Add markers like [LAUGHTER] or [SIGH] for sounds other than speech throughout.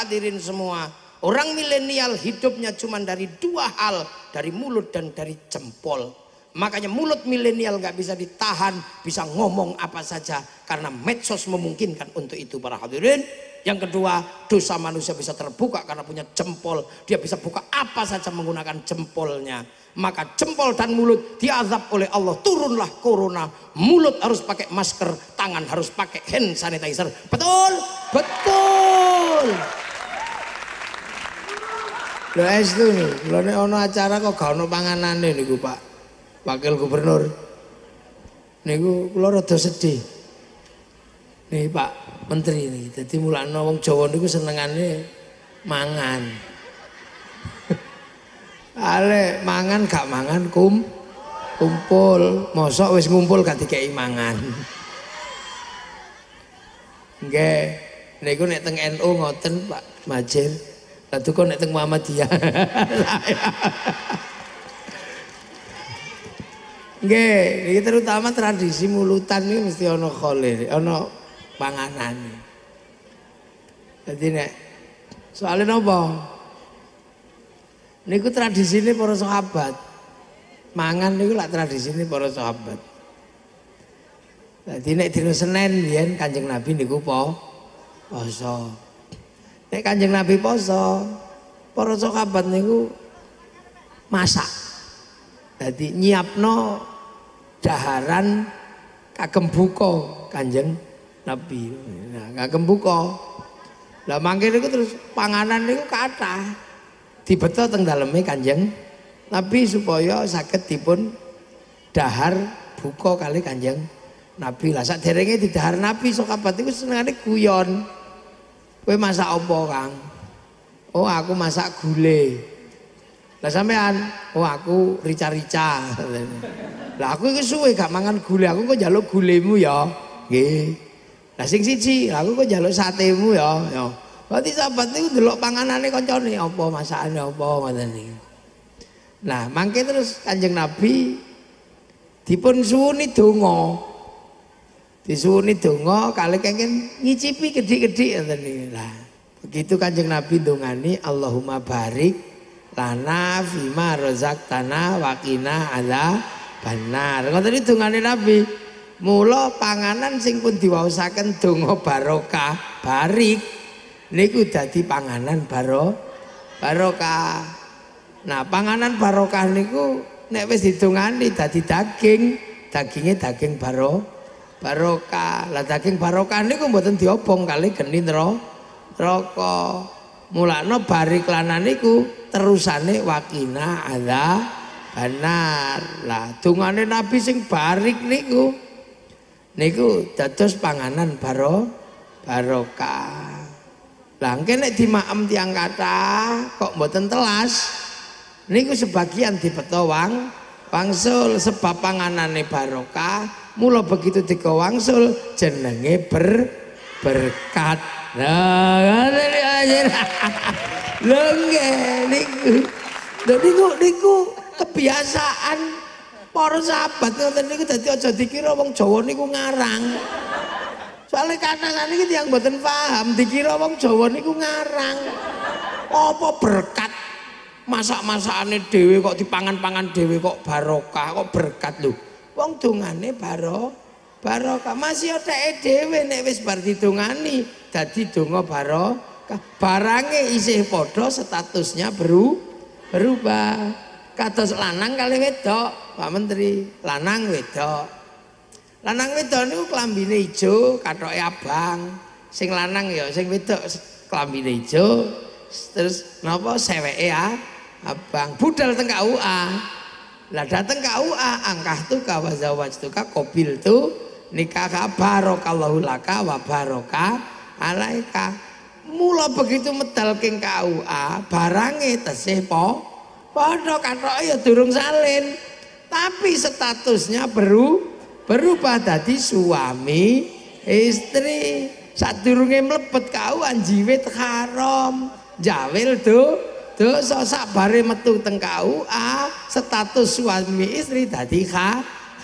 hadirin semua. Orang milenial hidupnya cuma dari dua hal, dari mulut dan dari jempol. Makanya mulut milenial nggak bisa ditahan, bisa ngomong apa saja karena medsos memungkinkan untuk itu para hadirin. Yang kedua, dosa manusia bisa terbuka karena punya jempol. Dia bisa buka apa saja menggunakan jempolnya. Maka jempol dan mulut diazab oleh Allah. Turunlah corona. Mulut harus pakai masker, tangan harus pakai hand sanitizer. Betul? Betul. Lha estu, lha nek ana acara kok gak ana panganane niku, Pak. Wakil Gubernur. Niku kula rada sedih. Nih, Pak Menteri iki. Dadi mulane wong Jawa niku senengane mangan. [LAUGHS] Ale mangan gak mangan kumpul, mosok wis ngumpul gak dikeki mangan. [LAUGHS] Nggih, niku nek teng NU ngoten, Pak Majir. Lah duka nek teng Muhammadiyah. Nggih, iki terutama tradisi mulutan ini mesti ono kholil, ono panganan. Jadi nek soalnya napa? Niku ini para sahabat. Mangan niku lak ini para sahabat. Dadi nek dina Senin biyen Kanjeng Nabi niku po poso. Nek Kanjeng Nabi poso, para sahabat niku masak. jadi nyiapno daharan kagem buka Kanjeng Nabi. Nah, kagem buka. Lah mangke niku terus panganan niku kathah dibeto teng daleme Kanjeng Nabi supaya sakit dipun dahar buka kali Kanjeng Nabi. Lah saderenge didahar Nabi sahabat niku senengane guyon. Kowe masak apa, Kang? Oh, aku masak gulai. Lah sampean, oh aku rica-rica. Lah aku iku suwe gak mangan gulai, aku kok njaluk gulemu ya. Nggih. Lah sing siji, aku kok njaluk satemu ya, ya. Berarti sahabat niku delok panganane kancane apa masakane apa ngoten niku. Nah, mangke terus Kanjeng Nabi dipun suwuni donga disuruh dongo kali kengen nyicipi gede-gede ngoten Lah, begitu Kanjeng Nabi dongani Allahumma barik lana fima rozak tanah wakina ala benar. kalau tadi tungani Nabi. mulo panganan sing pun diwausaken dongo barokah barik niku dadi panganan baro barokah. Nah, panganan barokah niku nek wis didongani dadi daging, dagingnya daging barokah barokah. Lah daging barokah niku buatin tiopong kali geni mulakno barik lanan niku terusane wakina ada benar. Lah dungane Nabi sing barik niku niku dados panganan baro barokah. Lah di dimaem tiang kata kok buatin telas. Niku sebagian di petowang wangsul sebab panganane barokah Mula begitu wangsul jenenge ber berkat. Nah, niku. [LAUGHS] Lho niku niku kebiasaan para sahabat ngoten niku dadi aja dikira wong Jawa niku ngarang. Soalnya kanan ini yang buatan paham, dikira wong Jawa niku ngarang. Apa berkat? masak masakannya Dewi kok dipangan-pangan Dewi kok barokah, kok berkat loh Wong dungane baro barokah. Masih ada edw nek wis bar didungani dadi donga barokah. Barange isih padha statusnya beru berubah. Kados lanang kali wedok, Pak Menteri. Lanang wedok. Lanang wedok niku klambine ijo, kathoke abang. Sing lanang ya sing wedok klambine ijo. Terus napa seweke ya? Abang budal teng ua. Lah datang ke UA, angkah tuh kawazawaj tuh ka kobil tuh nikah ka barokallahu laka wa baroka alaika. Mula begitu medal king KUA, barangnya tesih po padha katoke ya durung salin. Tapi statusnya baru berubah dadi suami istri. Sadurunge melepet KUA jiwit haram, jawil tuh dosa sabare metu teng kau ah status suami istri tadi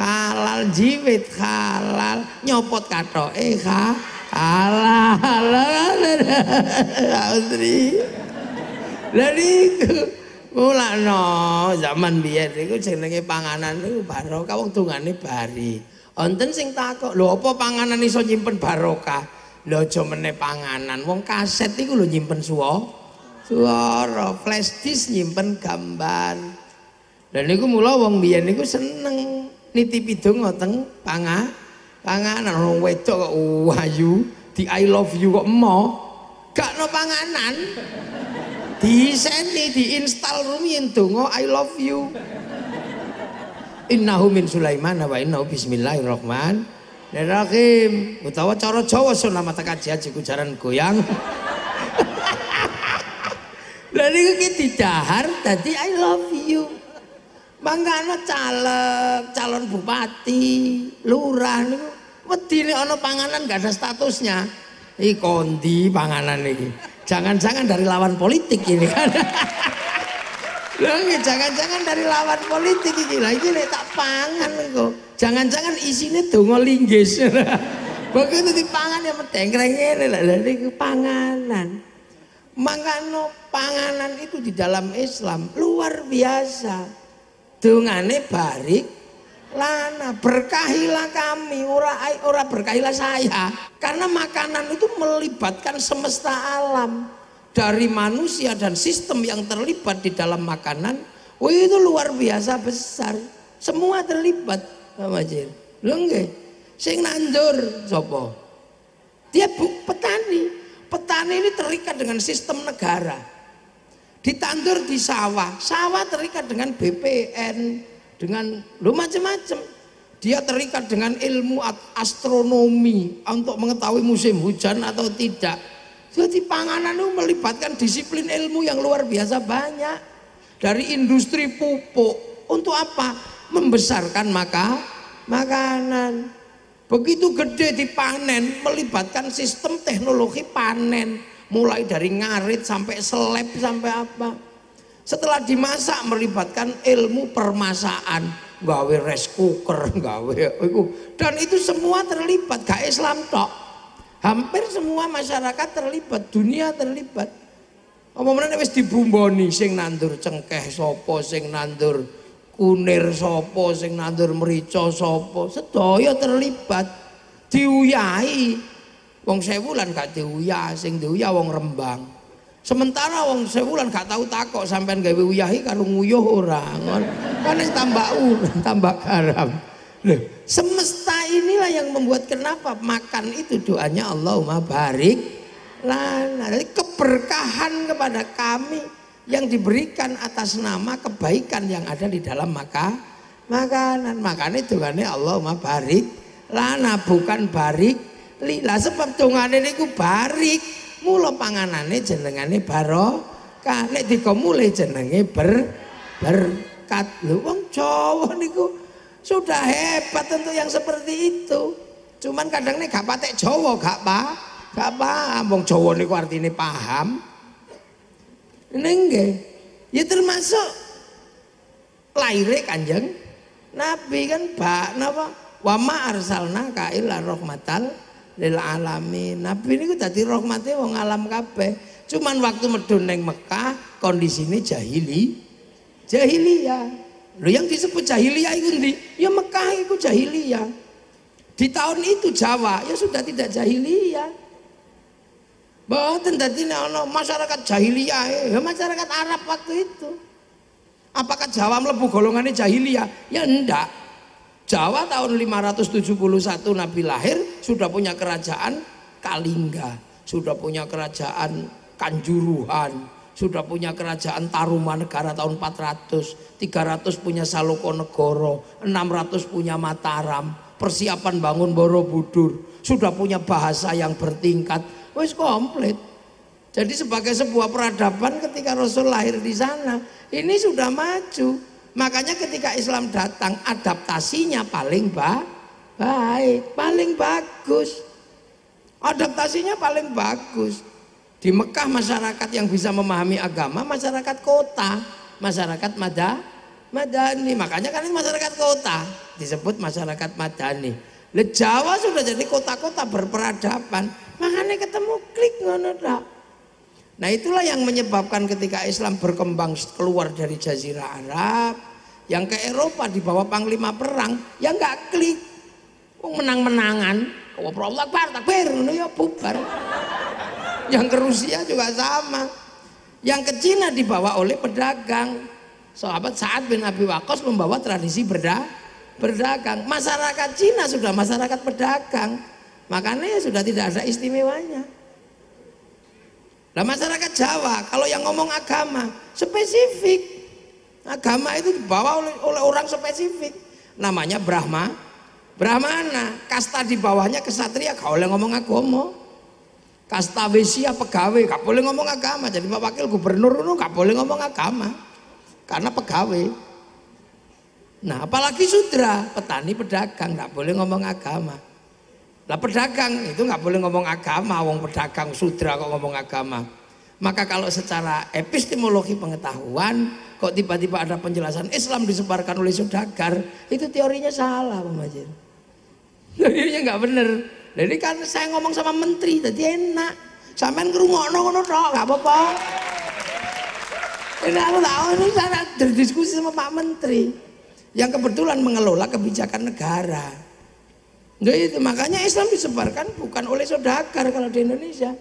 halal jiwit halal nyopot kato eh halal halal istri dari mulak no zaman biar itu jenenge panganan itu barokah wong tungane bari onten sing takok lho apa panganan iso nyimpen barokah lho aja meneh panganan wong kaset iku lho nyimpen suwo suara flash disk nyimpen gambar dan niku mula wong biyen niku seneng nitip idung ngoteng panga panganan wong wedok kok wayu di I love you kok emo gak no panganan di install room yang donga I love you innahu min Sulaiman apa wa innahu bismillahirrahmanirrahim utawa coro Jawa sunamata kaji aji kujaran goyang Lalu ke kita dahar, tadi I love you. Mangkane caleg, calon bupati, lurah nih. wedi nih ono panganan gak ada statusnya. Ih kondi panganan nih. Jangan-jangan dari lawan politik ini kan. Lagi [LAUGHS] jangan-jangan dari lawan politik ini lah ini tak pangan kok. Jangan-jangan tuh donga linggis. [LAUGHS] Begitu dipangan ya medengkreng ini lah. Lah panganan. Mangano panganan itu di dalam Islam luar biasa. Dungane barik lana berkahilah kami ora ora berkahilah saya karena makanan itu melibatkan semesta alam dari manusia dan sistem yang terlibat di dalam makanan oh itu luar biasa besar semua terlibat Majir lho nggih sing nandur sopo dia buk petani petani ini terikat dengan sistem negara. Ditandur di sawah, sawah terikat dengan BPN, dengan lo macam-macam. Dia terikat dengan ilmu astronomi untuk mengetahui musim hujan atau tidak. Jadi panganan itu melibatkan disiplin ilmu yang luar biasa banyak. Dari industri pupuk untuk apa? Membesarkan maka makanan. Begitu gede dipanen melibatkan sistem teknologi panen mulai dari ngarit sampai seleb sampai apa. Setelah dimasak melibatkan ilmu permasaan, gawe rice cooker, [LAUGHS] gawe itu dan itu semua terlibat gak Islam tok. Hampir semua masyarakat terlibat, dunia terlibat. Omongan wis dibumboni sing nandur cengkeh sopo sing nandur kunir Sopo, sing nandur merica Sopo, sedaya terlibat diuyahi wong sewulan gak diuyah sing diuyah wong Rembang sementara wong sewulan gak tahu takok sampean gawe uyahi karo nguyuh ora kan yang tambah ur [LAUGHS] tambah garam Loh, semesta inilah yang membuat kenapa makan itu doanya Allahumma barik lana keberkahan kepada kami yang diberikan atas nama kebaikan yang ada di dalam maka makanan makanya kan Allah ma barik lana bukan barik lila sebab tungan ini ku barik mula panganane jenengannya baro kane dikomulai jenenge ber berkat lu wong cowok niku sudah hebat tentu yang seperti itu cuman kadang nih gak patek cowok gak pa gak wong cowok niku artinya paham Nengge. Ya termasuk lahirnya kanjeng Nabi kan pak napa Wama arsalna kailah rohmatal, rahmatal lil alamin. Nabi niku dadi rahmate wong alam kabeh. Cuman waktu medun Mekah Mekah ini jahili jahiliyah. Lo yang disebut jahiliyah itu di, ya Mekah itu jahiliyah. Di tahun itu Jawa ya sudah tidak jahiliyah. Boten dadi nek ana masyarakat jahiliyah, e. ya masyarakat Arab waktu itu. Apakah Jawa mlebu golongannya jahiliyah? Ya enggak. Jawa tahun 571 Nabi lahir sudah punya kerajaan Kalingga, sudah punya kerajaan Kanjuruhan, sudah punya kerajaan Tarumanegara tahun 400, 300 punya enam 600 punya Mataram, persiapan bangun Borobudur, sudah punya bahasa yang bertingkat, wis komplit. Jadi sebagai sebuah peradaban ketika Rasul lahir di sana, ini sudah maju. Makanya ketika Islam datang, adaptasinya paling ba baik, paling bagus. Adaptasinya paling bagus. Di Mekah masyarakat yang bisa memahami agama, masyarakat kota, masyarakat mada, madani. Makanya kan masyarakat kota disebut masyarakat madani. Le Jawa sudah jadi kota-kota berperadaban, makanya ketemu klik ngono Nah itulah yang menyebabkan ketika Islam berkembang keluar dari Jazirah Arab, yang ke Eropa dibawa panglima perang, yang nggak klik. menang-menangan, Wah, Allah Akbar, takbir, ya bubar. Yang ke Rusia juga sama. Yang ke Cina dibawa oleh pedagang. Sahabat saat bin Abi Waqqas membawa tradisi berdagang berdagang. Masyarakat Cina sudah masyarakat pedagang. Makanya sudah tidak ada istimewanya. Nah masyarakat Jawa kalau yang ngomong agama spesifik. Agama itu dibawa oleh, oleh orang spesifik. Namanya Brahma. Brahmana. Kasta di bawahnya kesatria gak boleh ngomong agomo, Kasta wesia pegawai gak boleh ngomong agama. Jadi Pak Wakil Gubernur itu gak boleh ngomong agama. Karena pegawai. Nah apalagi sutra, petani pedagang, nggak boleh ngomong agama. Lah pedagang itu nggak boleh ngomong agama, wong pedagang sutra kok ngomong agama. Maka kalau secara epistemologi pengetahuan kok tiba-tiba ada penjelasan Islam disebarkan oleh sudagar itu teorinya salah Pak Majid. [LAUGHS] Teorinya nggak bener. Jadi kan saya ngomong sama menteri, tadi enak. Sampean no ngono tok, nggak apa-apa. Ini aku tahu ini saya berdiskusi sama Pak Menteri yang kebetulan mengelola kebijakan negara. Nah, itu makanya Islam disebarkan bukan oleh saudagar kalau di Indonesia.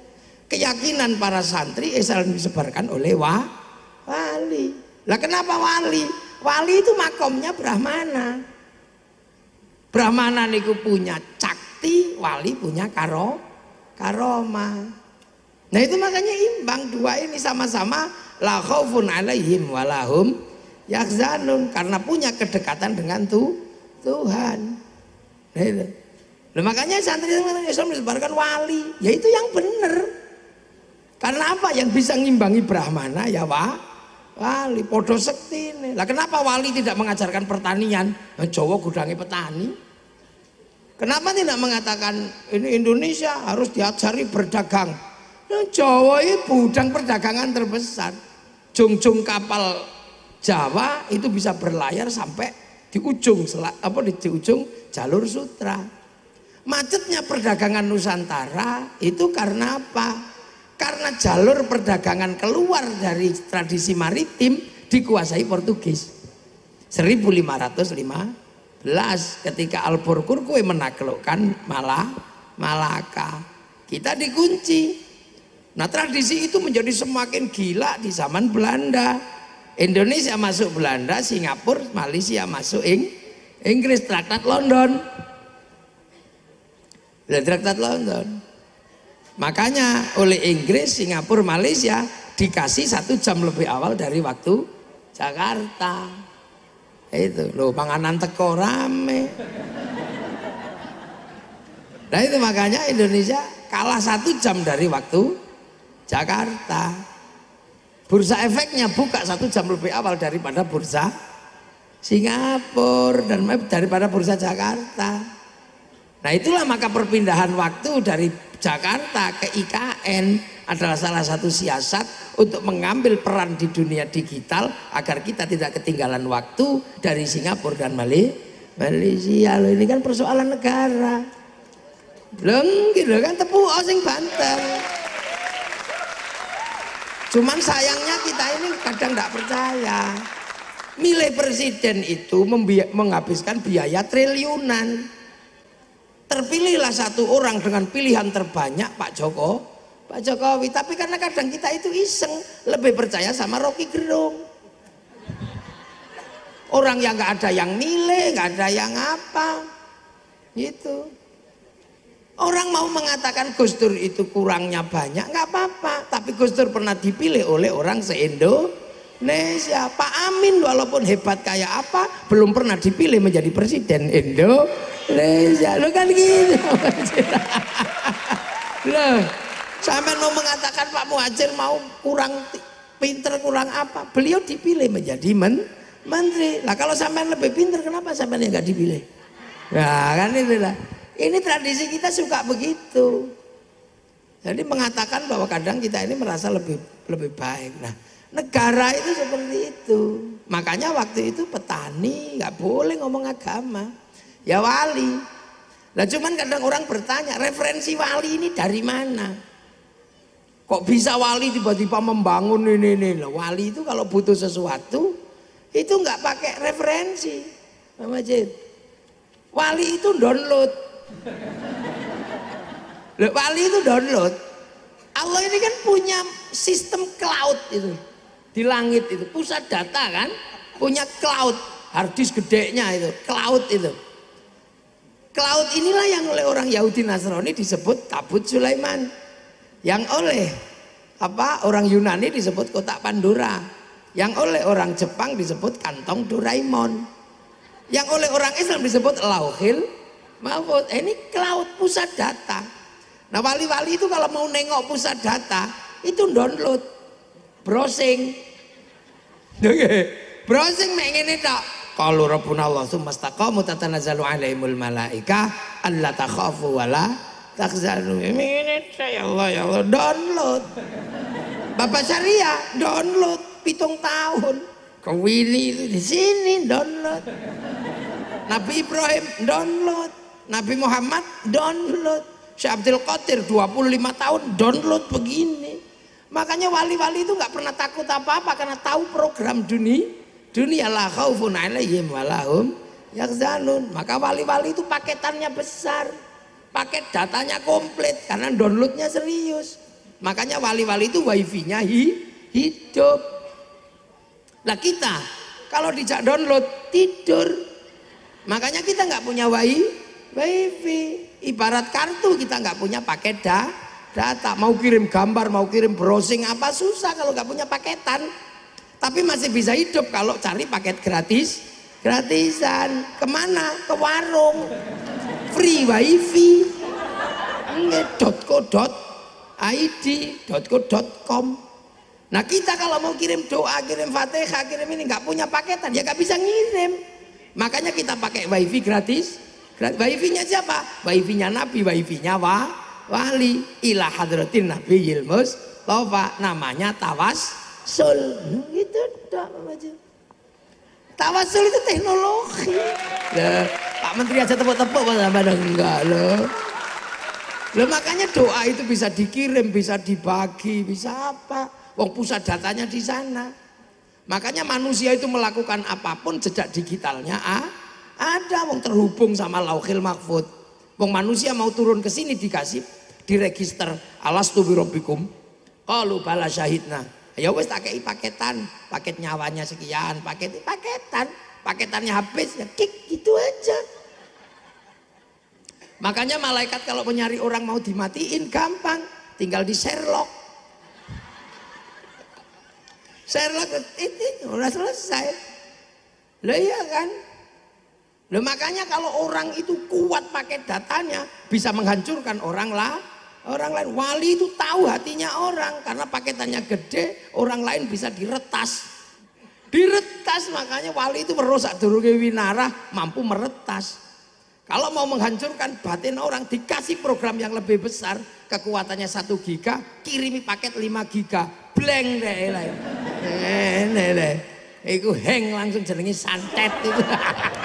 Keyakinan para santri Islam disebarkan oleh wa, wali. Lah kenapa wali? Wali itu makomnya Brahmana. Brahmana niku punya cakti, wali punya karo karoma. Nah itu makanya imbang dua ini sama-sama la khaufun alaihim walahum yakzanun karena punya kedekatan dengan tu, Tuhan. Nah, itu. Nah, makanya santri ya, Islam disebarkan wali, yaitu yang benar. Karena apa? Yang bisa ngimbangi Brahmana ya wa, wali podo sekti ini. Lah kenapa wali tidak mengajarkan pertanian? Nah, Jawa gudangi petani. Kenapa tidak mengatakan ini Indonesia harus diajari berdagang? Nah, Jawa ini gudang perdagangan terbesar. Jungjung kapal Jawa itu bisa berlayar sampai di ujung apa di, ujung jalur sutra. Macetnya perdagangan Nusantara itu karena apa? Karena jalur perdagangan keluar dari tradisi maritim dikuasai Portugis. 1515 ketika Alburquerque menaklukkan malah Malaka. Kita dikunci. Nah tradisi itu menjadi semakin gila di zaman Belanda. Indonesia masuk Belanda, Singapura, Malaysia masuk Ing Inggris, Traktat London. Dan Traktat London. Makanya oleh Inggris, Singapura, Malaysia dikasih satu jam lebih awal dari waktu Jakarta. Itu loh panganan teko rame. Nah itu makanya Indonesia kalah satu jam dari waktu Jakarta. Bursa efeknya buka satu jam lebih awal daripada bursa Singapura dan daripada bursa Jakarta. Nah itulah maka perpindahan waktu dari Jakarta ke IKN adalah salah satu siasat untuk mengambil peran di dunia digital agar kita tidak ketinggalan waktu dari Singapura dan Malaysia. Loh, ini kan persoalan negara. Belum gitu kan tepu osing oh, banten. Cuman sayangnya kita ini kadang tidak percaya. Milih presiden itu menghabiskan biaya triliunan. Terpilihlah satu orang dengan pilihan terbanyak Pak Joko, Pak Jokowi. Tapi karena kadang kita itu iseng, lebih percaya sama Rocky Gerung. Orang yang nggak ada yang milih, nggak ada yang apa, gitu. Orang mau mengatakan Gus Dur itu kurangnya banyak, nggak apa-apa. Tapi Gus Dur pernah dipilih oleh orang seindo, indonesia Pak Amin walaupun hebat kayak apa, belum pernah dipilih menjadi presiden Indonesia. Lu kan gitu. [LAUGHS] Loh, sampai mau mengatakan Pak Muhajir mau kurang pinter kurang apa. Beliau dipilih menjadi men menteri. Nah kalau sampai lebih pinter kenapa sampai yang nggak dipilih? Nah kan itu lah. Ini tradisi kita suka begitu. Jadi mengatakan bahwa kadang kita ini merasa lebih lebih baik. Nah, negara itu seperti itu. Makanya waktu itu petani nggak boleh ngomong agama. Ya wali. Nah cuman kadang orang bertanya referensi wali ini dari mana? Kok bisa wali tiba-tiba membangun ini ini? Nah, wali itu kalau butuh sesuatu itu nggak pakai referensi. Masjid. Wali itu download Loh, wali itu download. Allah ini kan punya sistem cloud itu. Di langit itu. Pusat data kan. Punya cloud. Harddisk gedenya itu. Cloud itu. Cloud inilah yang oleh orang Yahudi Nasrani disebut Tabut Sulaiman. Yang oleh apa orang Yunani disebut kotak Pandora. Yang oleh orang Jepang disebut kantong Doraemon. Yang oleh orang Islam disebut Lauhil Mahfud. Eh, ini ke laut pusat data. Nah wali-wali itu kalau mau nengok pusat data itu download, browsing. browsing pengen ini tak. Kalau Rabbuna Allah sumasta kamu tatanazalu alaihimul malaika Allah takhafu wala takzanu. Ini eh, ya Allah ya Allah download. Bapak Syariah download pitung tahun. Kewini di sini download. Nabi Ibrahim download. Nabi Muhammad download. Syekh Abdul Qadir 25 tahun download begini. Makanya wali-wali itu nggak pernah takut apa-apa karena tahu program dunia. Dunia la khaufun alaihim walahum yakzanun. Maka wali-wali itu paketannya besar. Paket datanya komplit karena downloadnya serius. Makanya wali-wali itu wifi-nya hi, hidup. Lah kita kalau dijak download tidur. Makanya kita nggak punya wifi wifi. Ibarat kartu kita nggak punya paket da, data. Mau kirim gambar, mau kirim browsing apa susah kalau nggak punya paketan. Tapi masih bisa hidup kalau cari paket gratis. Gratisan. Kemana? Ke warung. Free wifi. ngedotco.id.co.com Nah kita kalau mau kirim doa, kirim fatihah, kirim ini nggak punya paketan, ya nggak bisa ngirim. Makanya kita pakai wifi gratis, Berarti nya siapa? Wifi-nya Nabi, wifi-nya wa, wali. Ilah hadratin Nabi Yilmus Tofa. Namanya tawas Sul. Nah, gitu dok Tawas sul itu teknologi. Loh, Pak Menteri aja tepuk-tepuk sama enggak loh. Loh makanya doa itu bisa dikirim, bisa dibagi, bisa apa. Wong pusat datanya di sana. Makanya manusia itu melakukan apapun jejak digitalnya ah, ada wong terhubung sama lauhil Makfud, Wong manusia mau turun ke sini dikasih diregister alas tubi birobikum. Kalau bala syahidna. Ya wes tak kei paketan, paket nyawanya sekian, paket paketan, paketannya habis ya kik gitu aja. Makanya malaikat kalau mencari orang mau dimatiin gampang, tinggal di Sherlock. Sherlock itu udah selesai. Lah iya kan? Loh makanya kalau orang itu kuat pakai datanya bisa menghancurkan orang lah. Orang lain wali itu tahu hatinya orang karena paketannya gede, orang lain bisa diretas. Diretas makanya wali itu merusak durunge winarah mampu meretas. Kalau mau menghancurkan batin orang dikasih program yang lebih besar, kekuatannya satu giga, kirimi paket 5 giga, bleng deh lah. Ya. itu heng langsung jenenge santet itu. [LAUGHS]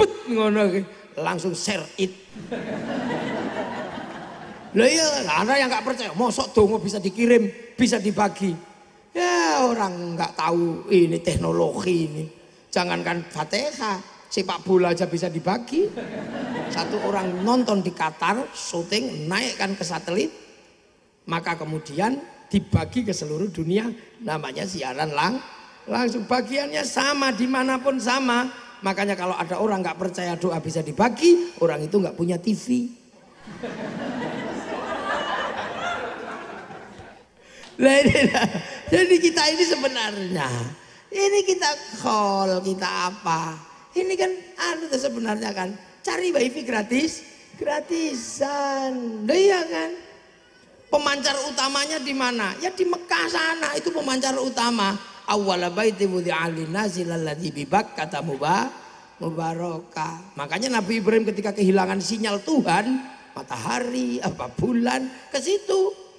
bet ngono langsung share it Loh iya, ada yang nggak percaya, mosok dongo bisa dikirim, bisa dibagi. Ya orang nggak tahu ini teknologi ini. Jangankan Fatihah, sepak bola aja bisa dibagi. Satu orang nonton di Qatar, syuting, naikkan ke satelit. Maka kemudian dibagi ke seluruh dunia, namanya siaran lang. Langsung bagiannya sama, dimanapun sama. Makanya kalau ada orang nggak percaya doa bisa dibagi, orang itu nggak punya TV. Jadi kita ini sebenarnya ini kita call kita apa? Ini kan anu sebenarnya kan cari wifi gratis gratisan. Nah, iya kan? Pemancar utamanya di mana? Ya di Mekah sana itu pemancar utama awwala baiti wudi'a linnasi bibak kata mubah mubarokah. Makanya Nabi Ibrahim ketika kehilangan sinyal Tuhan, matahari, apa bulan, ke situ.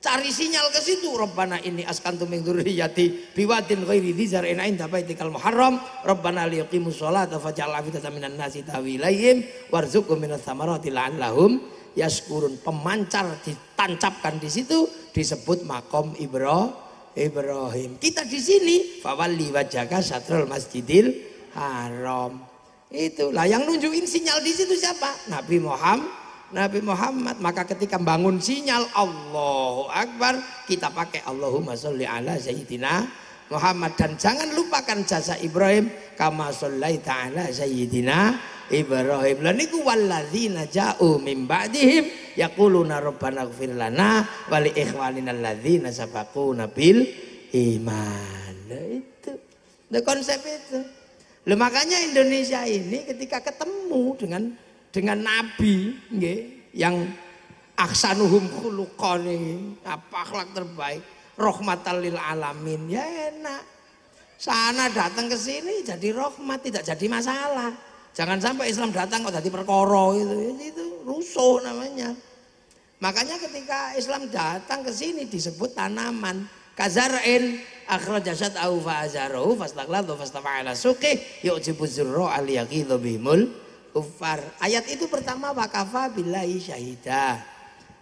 Cari sinyal ke situ. Rabbana ini askantum min dzurriyyati biwadin ghairi dzar in inda baitikal muharram. Rabbana liqimus sholata faj'al afidatan minan nasi tawilayhim warzuqhum minas lahum la'allahum yaskurun. Pemancar ditancapkan di situ disebut makom Ibrahim. Ibrahim. Kita di sini fawalli wajaka satrul masjidil haram. itulah yang nunjukin sinyal di situ siapa? Nabi Muhammad. Nabi Muhammad maka ketika bangun sinyal Allahu Akbar kita pakai Allahumma sholli ala sayyidina Muhammad dan jangan lupakan jasa Ibrahim kama sholli ta'ala sayyidina Ibrahim. Lah niku walladzina ja'u mim ba'dihim yaquluna rabbana ighfir lana wa li ikhwanina alladzina sabaquna bil iman. Nah, itu. Nah, konsep itu. Lah makanya Indonesia ini ketika ketemu dengan dengan nabi nggih yang aksanuhum khuluqan apa akhlak terbaik rahmatan lil alamin ya enak sana datang ke sini jadi rahmat tidak jadi masalah Jangan sampai Islam datang kok jadi perkoro itu, itu rusuh namanya. Makanya ketika Islam datang ke sini disebut tanaman. Kazarin akhraja syat'ahu fa'azarahu fastaghladu fastafa'ala suqi yu'jibu zurra aliyaki yaghidhu bimul ufar Ayat itu pertama wakafa billahi syahidah.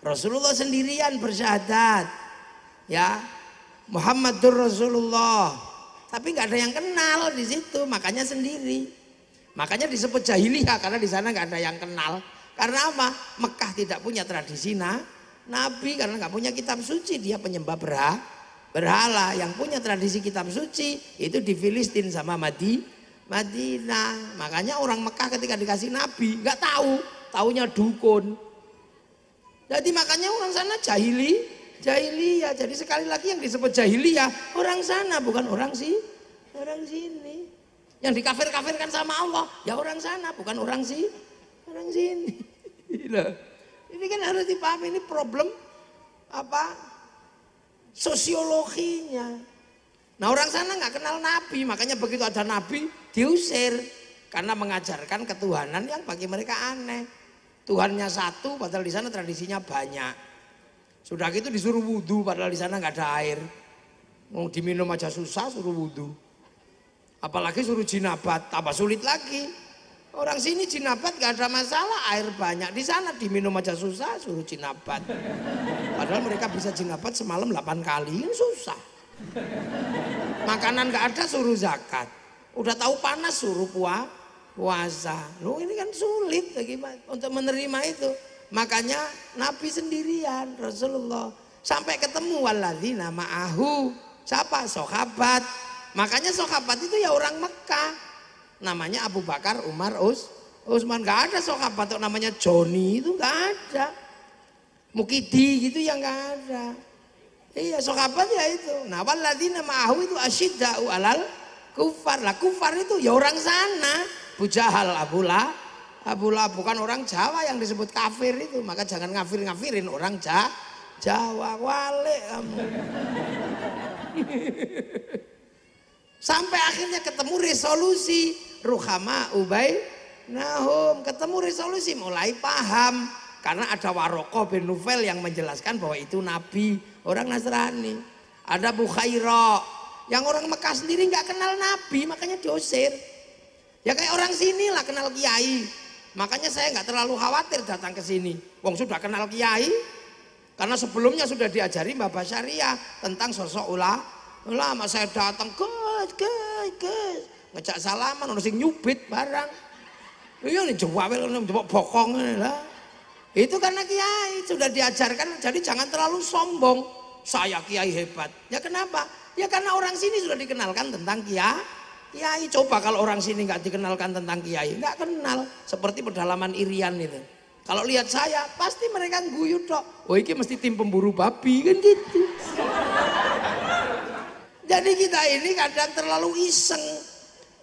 Rasulullah sendirian bersyahadat. Ya. Muhammadur Rasulullah. Tapi nggak ada yang kenal di situ, makanya sendiri. Makanya disebut jahiliyah karena di sana nggak ada yang kenal. Karena apa? Mekah tidak punya tradisi nah, nabi karena nggak punya kitab suci dia penyembah berah, berhala. Yang punya tradisi kitab suci itu di Filistin sama Madi, Madinah. Makanya orang Mekah ketika dikasih nabi nggak tahu, taunya dukun. Jadi makanya orang sana jahili, jahiliyah. Jadi sekali lagi yang disebut jahiliyah orang sana bukan orang sih, orang sini. Yang dikafir-kafirkan sama Allah, ya orang sana, bukan orang sini. Orang sini. [LAUGHS] ini kan harus dipahami, ini problem apa sosiologinya. Nah orang sana nggak kenal Nabi, makanya begitu ada Nabi diusir. Karena mengajarkan ketuhanan yang bagi mereka aneh. Tuhannya satu, padahal di sana tradisinya banyak. Sudah gitu disuruh wudhu, padahal di sana nggak ada air. Mau diminum aja susah, suruh wudhu. Apalagi suruh jinabat, tambah sulit lagi. Orang sini jinabat gak ada masalah, air banyak. Di sana diminum aja susah, suruh jinabat. Padahal mereka bisa jinabat semalam 8 kali, ini susah. Makanan gak ada suruh zakat. Udah tahu panas suruh puah, puasa. Lu ini kan sulit bagaimana untuk menerima itu. Makanya Nabi sendirian Rasulullah sampai ketemu nama ahu Siapa? Sahabat. Makanya sahabat itu ya orang Mekah. Namanya Abu Bakar, Umar, Us, Usman. Gak ada sahabat namanya Joni itu gak ada. Mukidi gitu yang gak ada. Iya sahabat ya itu. Nah waladina ma'ahu itu asyidda'u alal kufar. Lah kufar itu ya orang sana. Bujahal abulah. Abulah bukan orang Jawa yang disebut kafir itu. Maka jangan ngafir-ngafirin orang Jawa. Jawa wale kamu. [LAUGHS] Sampai akhirnya ketemu resolusi. Ruhama Ubay, nahum. Ketemu resolusi mulai paham. Karena ada Waroko bin Nufel yang menjelaskan bahwa itu Nabi. Orang Nasrani. Ada Bukhairo. Yang orang Mekah sendiri nggak kenal Nabi. Makanya diusir. Ya kayak orang sini lah kenal Kiai. Makanya saya nggak terlalu khawatir datang ke sini. Wong sudah kenal Kiai. Karena sebelumnya sudah diajari Mbak syariah tentang sosok ulama Lama saya datang, Gus, Gus, Gus. Ngejak salaman, orang sing nyubit barang. Iya nih coba coba bokong ini lah. Itu karena kiai sudah diajarkan, jadi jangan terlalu sombong. Saya kiai hebat. Ya kenapa? Ya karena orang sini sudah dikenalkan tentang kiai. Kiai coba kalau orang sini nggak dikenalkan tentang kiai, nggak kenal. Seperti pedalaman Irian itu. Kalau lihat saya, pasti mereka guyu dok. Oh, ini mesti tim pemburu babi kan gitu. Jadi kita ini kadang terlalu iseng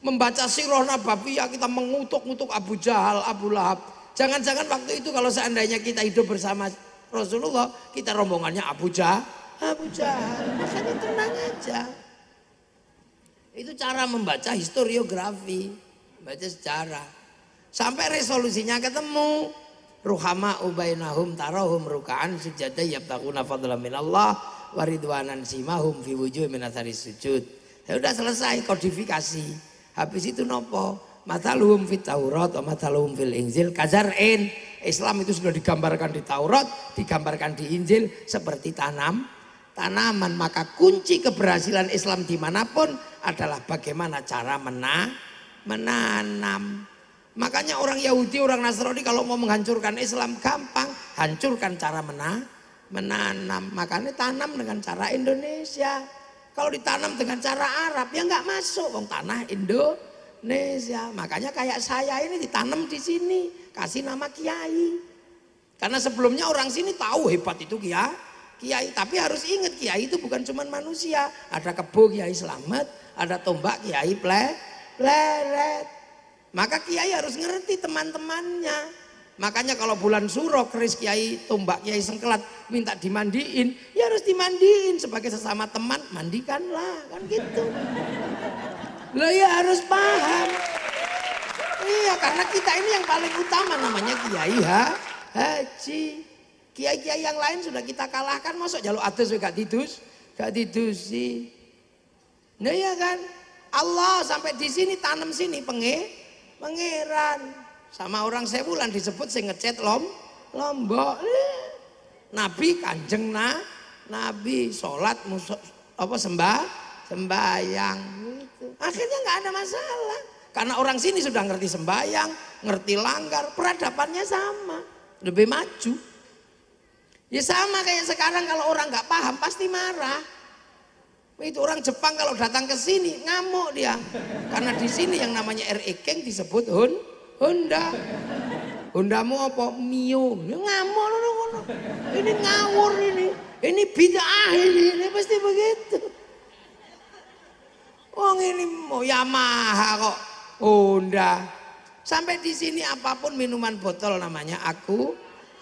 membaca sirah nabawiyah kita mengutuk utuk Abu Jahal, Abu Lahab. Jangan-jangan waktu itu kalau seandainya kita hidup bersama Rasulullah, kita rombongannya Abu Jahal, Abu Jahal. Makanya tenang aja. Itu cara membaca historiografi, membaca sejarah. Sampai resolusinya ketemu. Ruhama ubainahum tarahum rukaan Ya yabtakuna fadlamin minallah waridwanan simahum fi wujuh minasari sujud. Ya udah selesai kodifikasi. Habis itu nopo mataluhum fit Taurat wa mataluhum fil Injil kazarin. Islam itu sudah digambarkan di Taurat, digambarkan di Injil seperti tanam tanaman. Maka kunci keberhasilan Islam dimanapun adalah bagaimana cara mena, menanam. Makanya orang Yahudi, orang Nasrani kalau mau menghancurkan Islam gampang, hancurkan cara menanam menanam. Makanya tanam dengan cara Indonesia. Kalau ditanam dengan cara Arab ya nggak masuk wong tanah Indonesia. Makanya kayak saya ini ditanam di sini, kasih nama kiai. Karena sebelumnya orang sini tahu hebat itu kiai. Kiai, tapi harus ingat kiai itu bukan cuma manusia. Ada kebo kiai selamat, ada tombak kiai ple, pleret. Maka kiai harus ngerti teman-temannya. Makanya kalau bulan suro keris kiai tombak kiai sengkelat minta dimandiin, ya harus dimandiin sebagai sesama teman, mandikanlah kan gitu. Lah ya harus paham. Iya karena kita ini yang paling utama namanya kiai ha? haji. Kiai-kiai yang lain sudah kita kalahkan, masuk jalur atas gak titus gak sih. Nah ya kan, Allah sampai di sini tanam sini penge, pangeran. Sama orang sebulan disebut sing ngecet lom, lombok. Nabi kanjeng na, Nabi sholat musuh, apa sembah sembayang gitu. Akhirnya nggak ada masalah. Karena orang sini sudah ngerti sembayang, ngerti langgar, peradabannya sama, lebih maju. Ya sama kayak sekarang kalau orang nggak paham pasti marah. Itu orang Jepang kalau datang ke sini ngamuk dia. Karena di sini yang namanya R.E. King disebut Hun Honda. Honda Hondamu apa? Mio. Ya, ngamuk lu ngono. Ini ngawur ini. Ini bid'ah ini. Ini pasti begitu. Wong ini mau Yamaha kok. Honda. Sampai di sini apapun minuman botol namanya aku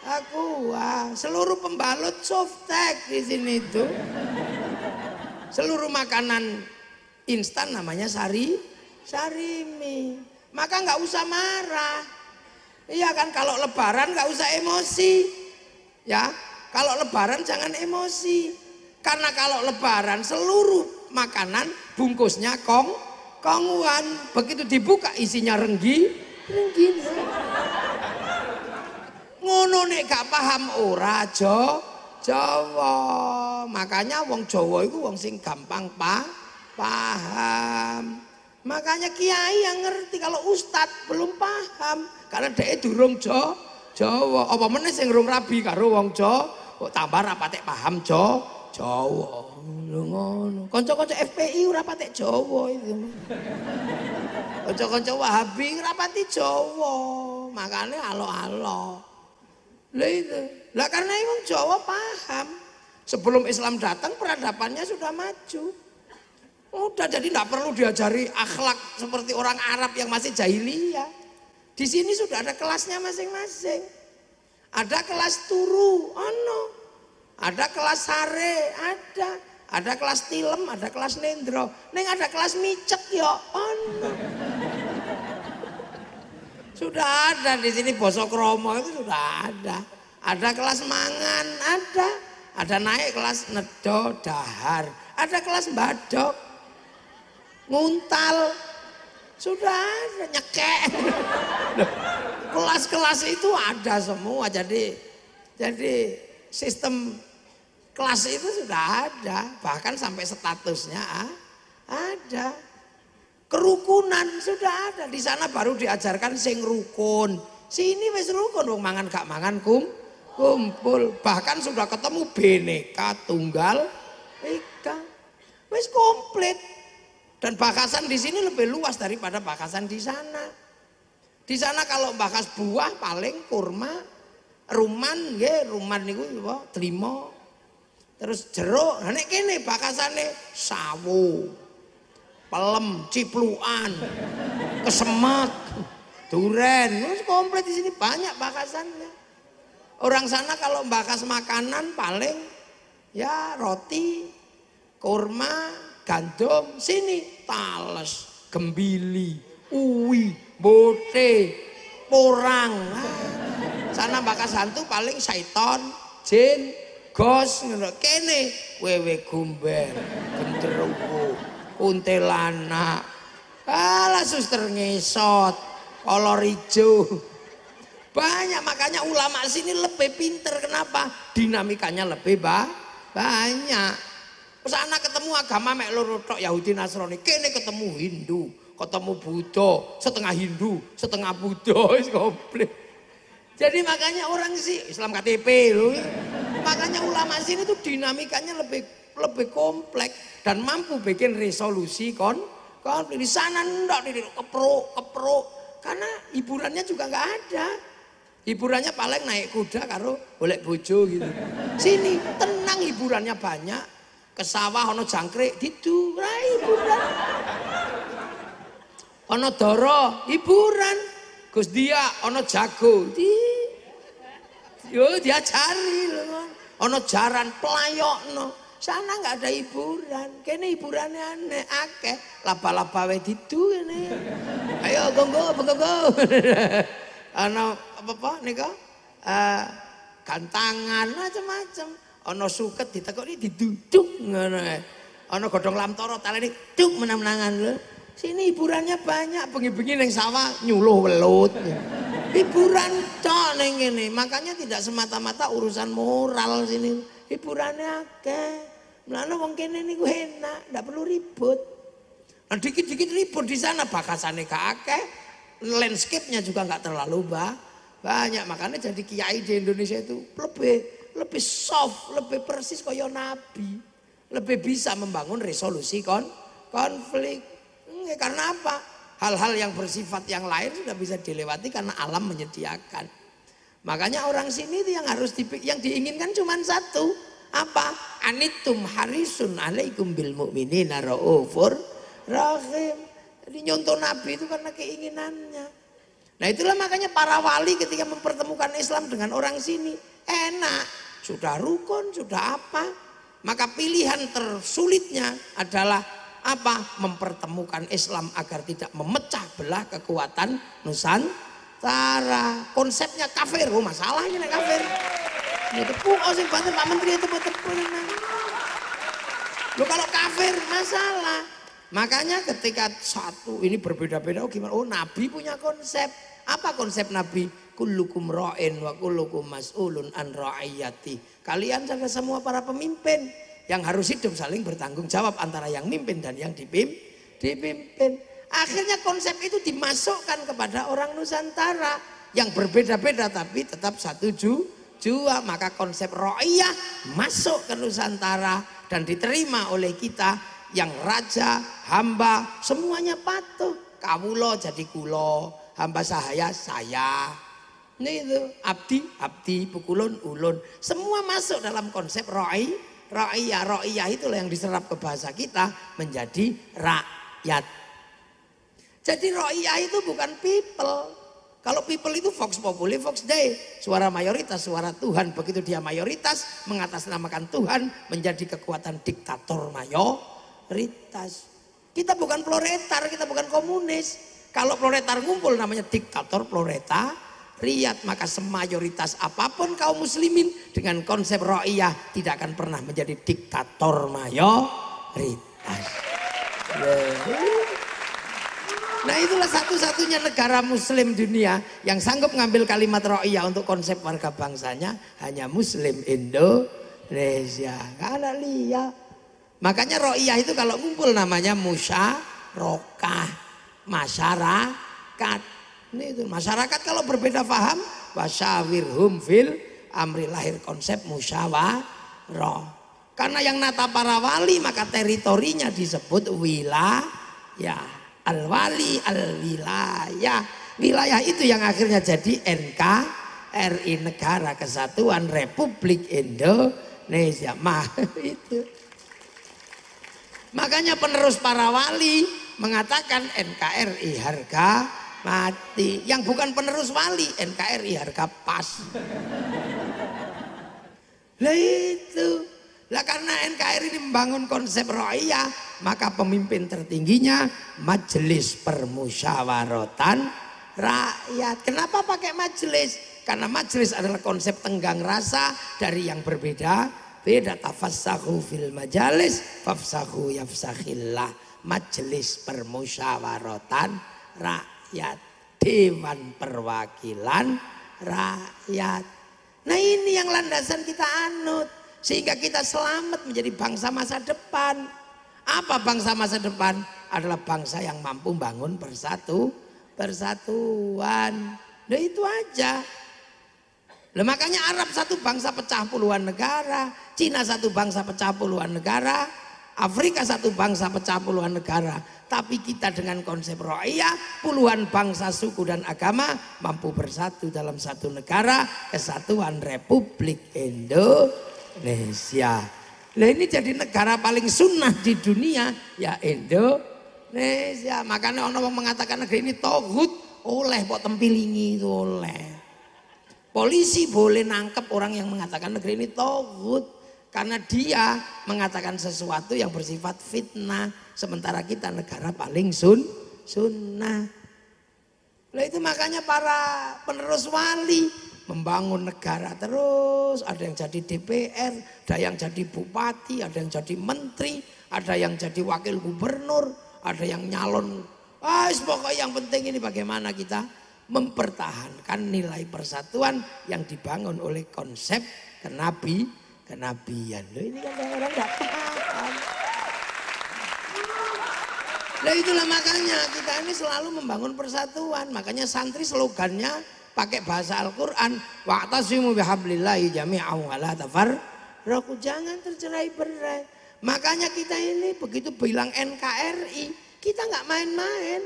aku wah seluruh pembalut softtek di sini itu seluruh makanan instan namanya sari sarimi maka nggak usah marah. Iya kan kalau lebaran nggak usah emosi. Ya, kalau lebaran jangan emosi. Karena kalau lebaran seluruh makanan bungkusnya kong kongwan. Begitu dibuka isinya renggi, renggi. Ngono nek gak paham ora jo, Jawa. Makanya wong Jawa itu wong sing gampang pa, paham. Makanya kiai yang ngerti kalau Ustad belum paham karena dia durung jo, Jawa. Apa meneh sing rung rabi karo wong jo kok tambah ra paham jo, Jawa. Lho ngono. kanca FPI ora patek Jawa itu. Kanca-kanca Wahabi ora pati Jawa. Makanya alo-alo. Lah itu. Lah karena wong Jawa paham. Sebelum Islam datang peradabannya sudah maju. Udah jadi tidak perlu diajari akhlak seperti orang Arab yang masih jahiliyah. Di sini sudah ada kelasnya masing-masing. Ada kelas turu, oh no. Ada kelas sare, ada. Ada kelas tilem, ada kelas nendro. Neng ada kelas ya, yo, oh no. Sudah ada di sini bosok romo itu sudah ada. Ada kelas mangan, ada. Ada naik kelas nedo dahar, ada kelas badok nguntal, sudah nyekek. Kelas-kelas itu ada semua, jadi jadi sistem kelas itu sudah ada, bahkan sampai statusnya ah, ada. Kerukunan sudah ada di sana baru diajarkan sing rukun. Sini wis rukun wong mangan gak mangan kum kumpul bahkan sudah ketemu bineka tunggal dan bakasan di sini lebih luas daripada bakasan di sana. Di sana kalau bakas buah paling kurma, ruman ya ruman niku apa? Terima. Terus jeruk, nah, nek kene bakasane sawo. Pelem, cipluan, kesemek, duren. Terus komplit di sini banyak bakasannya. Orang sana kalau bakas makanan paling ya roti, kurma, gandum sini tales gembili uwi bote porang ah. sana bakas santu paling syaiton jin gos ngono kene wewe gumber gendruwo kuntilanak ala suster ngesot kolor hijau banyak makanya ulama sini lebih pinter kenapa dinamikanya lebih ba banyak Sana ketemu agama mek loro tok Yahudi Nasrani, kene ketemu Hindu, ketemu Buddha, setengah Hindu, setengah Buddha, [LAUGHS] wis komplit. Jadi makanya orang sih Islam KTP loh. Makanya ulama sini tuh dinamikanya lebih lebih kompleks dan mampu bikin resolusi kon kon di sana ndak di kepro kepro karena hiburannya juga nggak ada hiburannya paling naik kuda karo boleh bojo gitu sini tenang hiburannya banyak ke sawah ono jangkrik didurai hiburan Ono doro hiburan Gus dia ono jago di yo dia cari loh. Ono jaran pelayok no. sana nggak ada hiburan kene hiburannya aneh ake laba-laba we ini. ini ayo gonggo gonggo ano [LAUGHS] apa apa nika uh, eh, gantangan macam-macam Ono suket ini didudung ngono ae. Ono godong tali ini tuh menang-menangan lo Sini hiburannya banyak, bengi-bengi neng sawah nyuluh welut. Hiburan cow neng ini makanya tidak semata-mata urusan moral sini. Hiburannya ke melano wong kene niku enak, ndak perlu ribut. Nah, dikit-dikit ribut di sana bakasane kake landscape-nya juga nggak terlalu bah. banyak. Makanya jadi kiai di Indonesia itu lebih lebih soft, lebih persis kaya nabi. Lebih bisa membangun resolusi kon konflik. Hmm, karena apa? Hal-hal yang bersifat yang lain sudah bisa dilewati karena alam menyediakan. Makanya orang sini itu yang harus dipik yang diinginkan cuma satu. Apa? Anitum harisun alaikum bil mu'minina ra'ufur rahim. Jadi nyontoh Nabi itu karena keinginannya. Nah itulah makanya para wali ketika mempertemukan Islam dengan orang sini enak sudah rukun, sudah apa. Maka pilihan tersulitnya adalah apa? Mempertemukan Islam agar tidak memecah belah kekuatan Nusantara. Konsepnya kafir, oh masalahnya nih kafir. Ya, ini tepu, oh sih banten Pak Menteri itu tepu Lo kalau kafir masalah. Makanya ketika satu ini berbeda-beda, oh gimana? Oh Nabi punya konsep. Apa konsep Nabi? kullukum ra'in wa kullukum mas'ulun an ra'iyati. Kalian adalah semua para pemimpin yang harus hidup saling bertanggung jawab antara yang mimpin dan yang dipim, dipimpin. Akhirnya konsep itu dimasukkan kepada orang Nusantara yang berbeda-beda tapi tetap satu ju, jua. Maka konsep ro'iyah masuk ke Nusantara dan diterima oleh kita yang raja, hamba, semuanya patuh. Kawulo jadi kulo, hamba sahaya saya ini itu abdi, abdi, pukulun, ulun. Semua masuk dalam konsep roi, roiyah, roiyah itulah yang diserap ke bahasa kita menjadi rakyat. Jadi roiyah itu bukan people. Kalau people itu vox populi, vox dei. Suara mayoritas, suara Tuhan. Begitu dia mayoritas, mengatasnamakan Tuhan menjadi kekuatan diktator mayoritas. Kita bukan proletar, kita bukan komunis. Kalau proletar ngumpul namanya diktator proletar Riyad. Maka semayoritas apapun kaum muslimin dengan konsep ro'iyah tidak akan pernah menjadi diktator mayoritas. Nah itulah satu-satunya negara muslim dunia yang sanggup ngambil kalimat ro'iyah untuk konsep warga bangsanya hanya muslim Indonesia. Karena lihat. Makanya ro'iyah itu kalau ngumpul namanya musyarakah masyarakat ini itu masyarakat kalau berbeda paham wasawir humfil amri lahir konsep musyawarah. Karena yang nata para wali maka teritorinya disebut wilayah. Al-wali al-wilayah. Wilayah itu yang akhirnya jadi NK RI Negara Kesatuan Republik Indonesia. [LAUGHS] Mah itu. Makanya penerus para wali mengatakan NKRI harga mati. Yang bukan penerus wali NKRI harga pas. Lah itu. Lah karena NKRI ini membangun konsep roya maka pemimpin tertingginya majelis permusyawaratan rakyat. Kenapa pakai majelis? Karena majelis adalah konsep tenggang rasa dari yang berbeda. Beda tafassahu fil majalis, fafsahu yafsahillah. Majelis permusyawaratan rakyat rakyat. Dewan perwakilan rakyat. Nah ini yang landasan kita anut. Sehingga kita selamat menjadi bangsa masa depan. Apa bangsa masa depan? Adalah bangsa yang mampu bangun bersatu persatuan. Nah itu aja. Nah, makanya Arab satu bangsa pecah puluhan negara. Cina satu bangsa pecah puluhan negara. Afrika satu bangsa pecah puluhan negara, tapi kita dengan konsep roya puluhan bangsa, suku dan agama mampu bersatu dalam satu negara, kesatuan Republik Indonesia. Nah ini jadi negara paling sunnah di dunia, ya Indonesia. Makanya orang mengatakan negeri ini togut, oleh buat tempilingi oleh. Polisi boleh nangkep orang yang mengatakan negeri ini togut. Karena dia mengatakan sesuatu yang bersifat fitnah. Sementara kita negara paling sun, sunnah. Nah itu makanya para penerus wali membangun negara terus. Ada yang jadi DPR, ada yang jadi bupati, ada yang jadi menteri, ada yang jadi wakil gubernur, ada yang nyalon. Ah, pokoknya yang penting ini bagaimana kita mempertahankan nilai persatuan yang dibangun oleh konsep kenabi kenabian. Loh ini kan orang gak paham. Nah itulah makanya kita ini selalu membangun persatuan. Makanya santri slogannya pakai bahasa Al-Quran. Wa'tasimu bihablillahi jami'ahu ala tafar. Roku jangan tercerai berai. Makanya kita ini begitu bilang NKRI. Kita nggak main-main.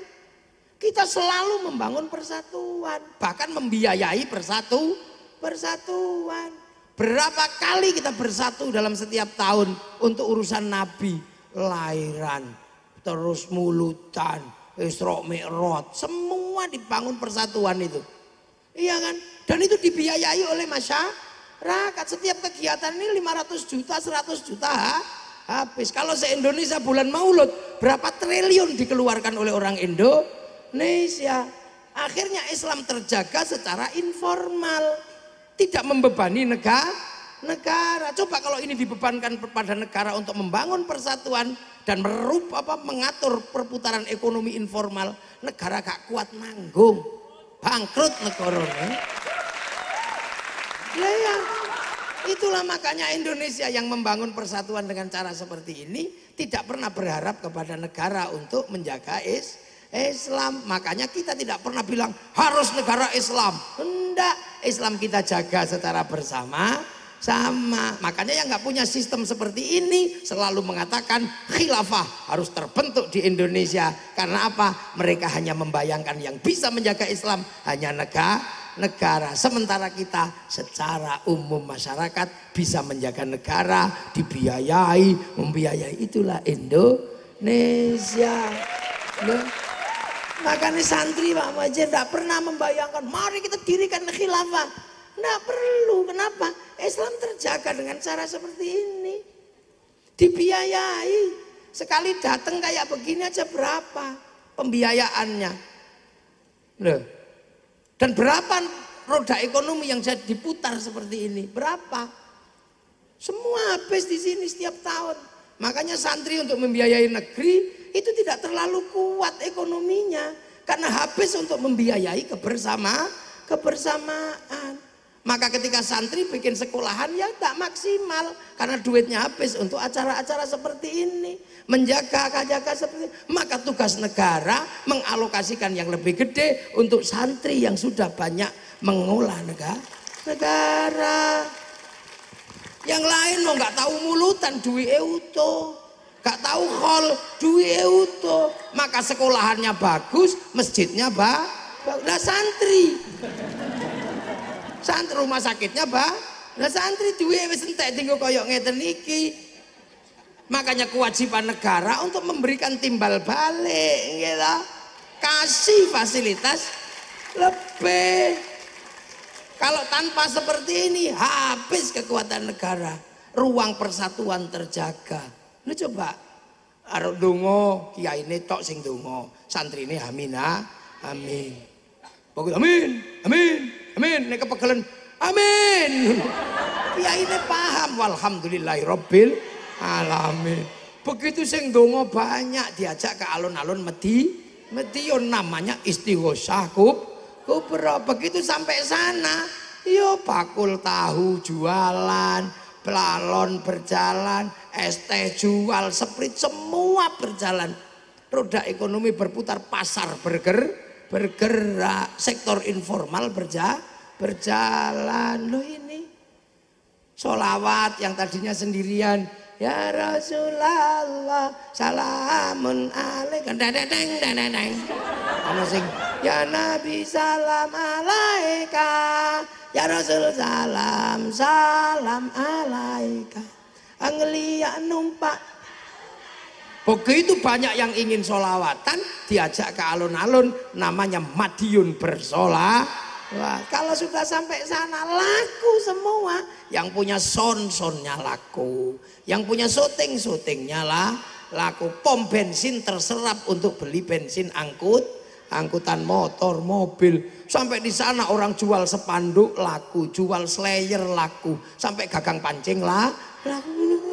Kita selalu membangun persatuan. Bahkan membiayai persatu persatuan. Berapa kali kita bersatu dalam setiap tahun untuk urusan Nabi, lahiran, terus mulutan, isrok mi'rod. semua dibangun persatuan itu. Iya kan? Dan itu dibiayai oleh masyarakat. Setiap kegiatan ini 500 juta, 100 juta ha? habis. Kalau se-Indonesia bulan Maulud, berapa triliun dikeluarkan oleh orang Indonesia? Akhirnya Islam terjaga secara informal tidak membebani negara. Negara. Coba kalau ini dibebankan kepada negara untuk membangun persatuan dan merup apa mengatur perputaran ekonomi informal, negara gak kuat nanggung. Bangkrut negara. Ya, ya. Itulah makanya Indonesia yang membangun persatuan dengan cara seperti ini tidak pernah berharap kepada negara untuk menjaga is Islam. Makanya kita tidak pernah bilang harus negara Islam. Hendak Islam kita jaga secara bersama sama. Makanya yang nggak punya sistem seperti ini selalu mengatakan khilafah harus terbentuk di Indonesia. Karena apa? Mereka hanya membayangkan yang bisa menjaga Islam hanya negara negara. Sementara kita secara umum masyarakat bisa menjaga negara, dibiayai, membiayai. Itulah Indonesia. Indonesia. Makanya santri Pak Majen, tidak pernah membayangkan, mari kita dirikan khilafah. Tidak perlu, kenapa? Islam terjaga dengan cara seperti ini. Dibiayai. Sekali datang kayak begini aja berapa pembiayaannya. Loh. Dan berapa roda ekonomi yang jadi diputar seperti ini? Berapa? Semua habis di sini setiap tahun. Makanya santri untuk membiayai negeri itu tidak terlalu kuat ekonominya karena habis untuk membiayai kebersama kebersamaan. Maka ketika santri bikin sekolahan ya tak maksimal karena duitnya habis untuk acara-acara seperti ini, menjaga kajaka seperti ini. Maka tugas negara mengalokasikan yang lebih gede untuk santri yang sudah banyak mengolah negara. negara. Yang lain mau nggak tahu mulutan duit euto. nggak tahu hall duit euto. Maka sekolahannya bagus, masjidnya ba Nah santri. Santri rumah sakitnya ba Nah santri duit wis entek tinggal koyok ngeten iki. Makanya kewajiban negara untuk memberikan timbal balik gitu. Kasih fasilitas lebih. Kalau tanpa seperti ini habis kekuatan negara. Ruang persatuan terjaga. Lu coba arep dungo, kiai ini tok sing dungo, santri ini hamina, amin. Bagus amin, amin, amin. Nek kepegelen amin. [LAUGHS] Kiai ini paham walhamdulillahirabbil alamin. Begitu sing dungo banyak diajak ke alun-alun Medi, Medion namanya istighosah kub Kubro begitu sampai sana, yo iya, bakul tahu jualan, pelalon berjalan, es teh jual, seprit semua berjalan. Roda ekonomi berputar, pasar berger, bergerak, sektor informal berja, berjalan. Loh ini, solawat yang tadinya sendirian Ya Rasulullah salamun deng deng deng Ana sing ya Nabi salam alaika. Ya Rasul salam salam alaika. Anglia ya numpak Begitu banyak yang ingin solawatan diajak ke alun-alun namanya Madiun bersolawat. Wah, kalau sudah sampai sana laku semua. Yang punya son-sonnya laku. Yang punya syuting-syutingnya lah laku. Pom bensin terserap untuk beli bensin angkut, angkutan motor, mobil. Sampai di sana orang jual sepanduk laku, jual slayer laku, sampai gagang pancing lah laku.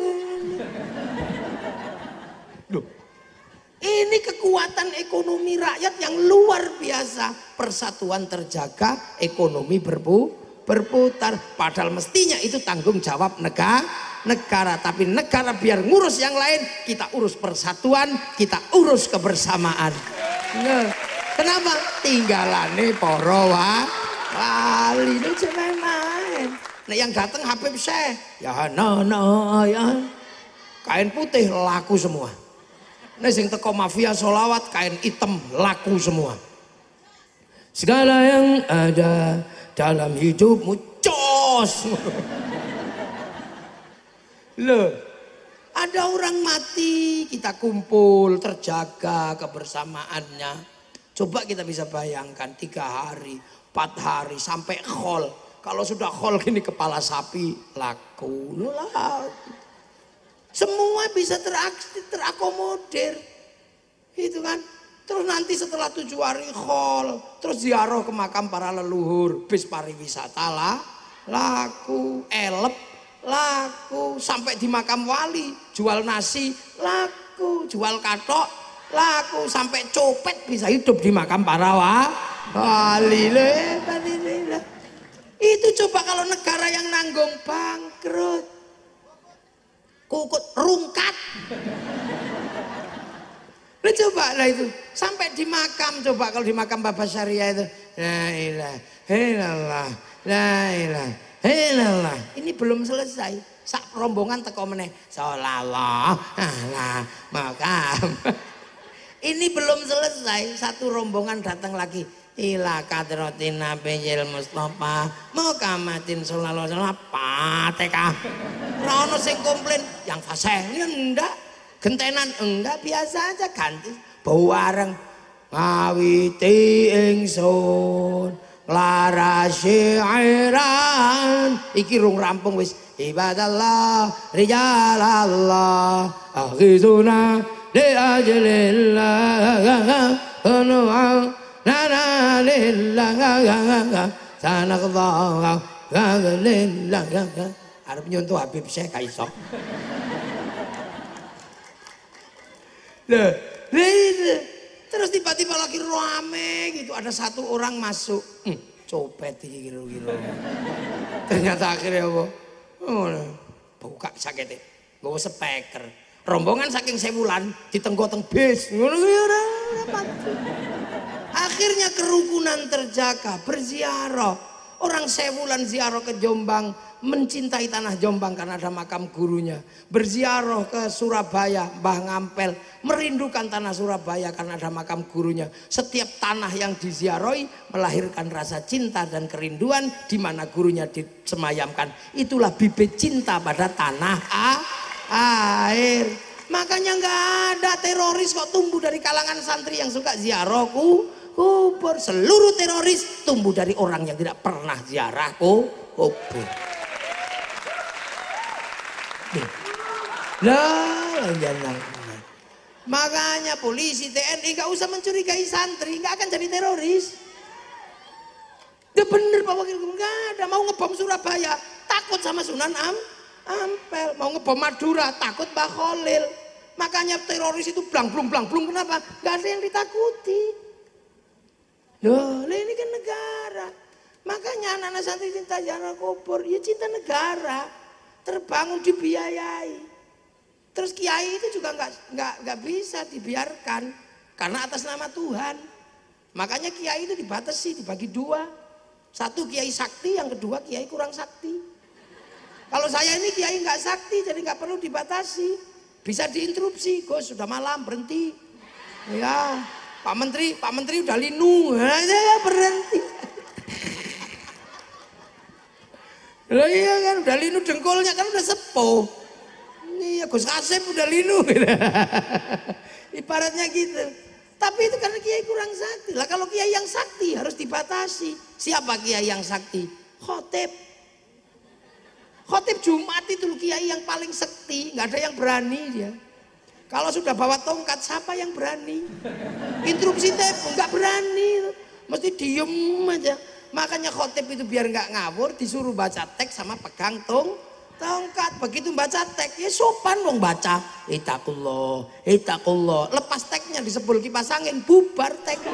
Ini kekuatan ekonomi rakyat yang luar biasa. Persatuan terjaga, ekonomi berbu, berputar. Padahal mestinya itu tanggung jawab negara. Negara, tapi negara biar ngurus yang lain, kita urus persatuan, kita urus kebersamaan. Nge. Kenapa? Tinggalane poro wa. Wali itu main. Nah yang datang Habib Syekh. Ya no no ya. Kain putih laku semua. Nek sing teko mafia solawat kain hitam laku semua. Segala yang ada dalam hidupmu cos. Loh, ada orang mati, kita kumpul, terjaga kebersamaannya. Coba kita bisa bayangkan tiga hari, empat hari, sampai khol. Kalau sudah khol gini kepala sapi laku. Laku. Semua bisa terakomodir. Gitu kan? Terus nanti setelah tujuh hari khol, terus diaroh ke makam para leluhur, bis pariwisata lah, laku, elep, laku, sampai di makam wali, jual nasi, laku, jual katok, laku, sampai copet bisa hidup di makam para wali. Itu coba kalau negara yang nanggung bangkrut kukut rungkat Nah, coba lah itu sampai di makam coba kalau di makam Bapak Syariah itu la ilaha illallah la ilaha illallah ini belum selesai sak rombongan teko meneh Sholallah. ala makam [LAUGHS] ini belum selesai satu rombongan datang lagi ila kadratin nabiyil mustafa mau sallallahu alaihi wasallam pateka ah. rono sing komplain yang fasih enggak gentenan enggak biasa aja ganti bau areng ngawiti ingsun lara syairan iki rung rampung wis ibadallah rijalallah akhizuna li ajlillah لا لا لا لا sanaqdha ghaglillah arep nyontoh Habib Syekh ka iso terus tiba-tiba lagi rame gitu ada satu orang masuk hmm, copet iki kira-kira ternyata akhirnya apa oh, nah. buka sakit bawa speaker rombongan saking sewulan ditenggoteng bis ngono ya ora Akhirnya kerukunan terjaga, berziarah. Orang sewulan ziarah ke Jombang, mencintai tanah Jombang karena ada makam gurunya. Berziarah ke Surabaya, Mbah Ngampel, merindukan tanah Surabaya karena ada makam gurunya. Setiap tanah yang diziarahi melahirkan rasa cinta dan kerinduan di mana gurunya disemayamkan. Itulah bibit cinta pada tanah air. Makanya nggak ada teroris kok tumbuh dari kalangan santri yang suka ziarahku kubur. Seluruh teroris tumbuh dari orang yang tidak pernah ziarah kubur. Lah, jangan. Nah, makanya polisi, TNI gak usah mencurigai santri, gak akan jadi teroris. Dia bener Pak Wakil Gubernur, gak ada. Mau ngebom Surabaya, takut sama Sunan Am, Ampel. Mau ngebom Madura, takut Pak Khalil. Makanya teroris itu blang blung blang blung kenapa? Gak ada yang ditakuti. Loh, ini kan negara. Makanya anak-anak santri cinta jangan kubur, ya cinta negara. Terbangun dibiayai. Terus kiai itu juga nggak nggak nggak bisa dibiarkan karena atas nama Tuhan. Makanya kiai itu dibatasi, dibagi dua. Satu kiai sakti, yang kedua kiai kurang sakti. Kalau saya ini kiai nggak sakti, jadi nggak perlu dibatasi. Bisa diinterupsi, Gus sudah malam berhenti. Ya, Pak Menteri, Pak Menteri udah linu, saya iya, berhenti. Loh iya kan, udah linu dengkolnya kan udah sepuh. Iya Gus Kasep udah linu. [LAUGHS] Ibaratnya gitu. Tapi itu karena kiai kurang sakti. Lah kalau kiai yang sakti harus dibatasi. Siapa kiai yang sakti? Khotib. Khotib Jumat itu kiai yang paling sakti, nggak ada yang berani dia. Kalau sudah bawa tongkat, siapa yang berani? Interupsi teh nggak berani, mesti diem aja. Makanya khotib itu biar nggak ngawur, disuruh baca teks sama pegang tong tongkat. Begitu baca teks, ya sopan dong baca. Itakullah, itakullah. Lepas teksnya sebul kipas angin, bubar teks. [LAUGHS]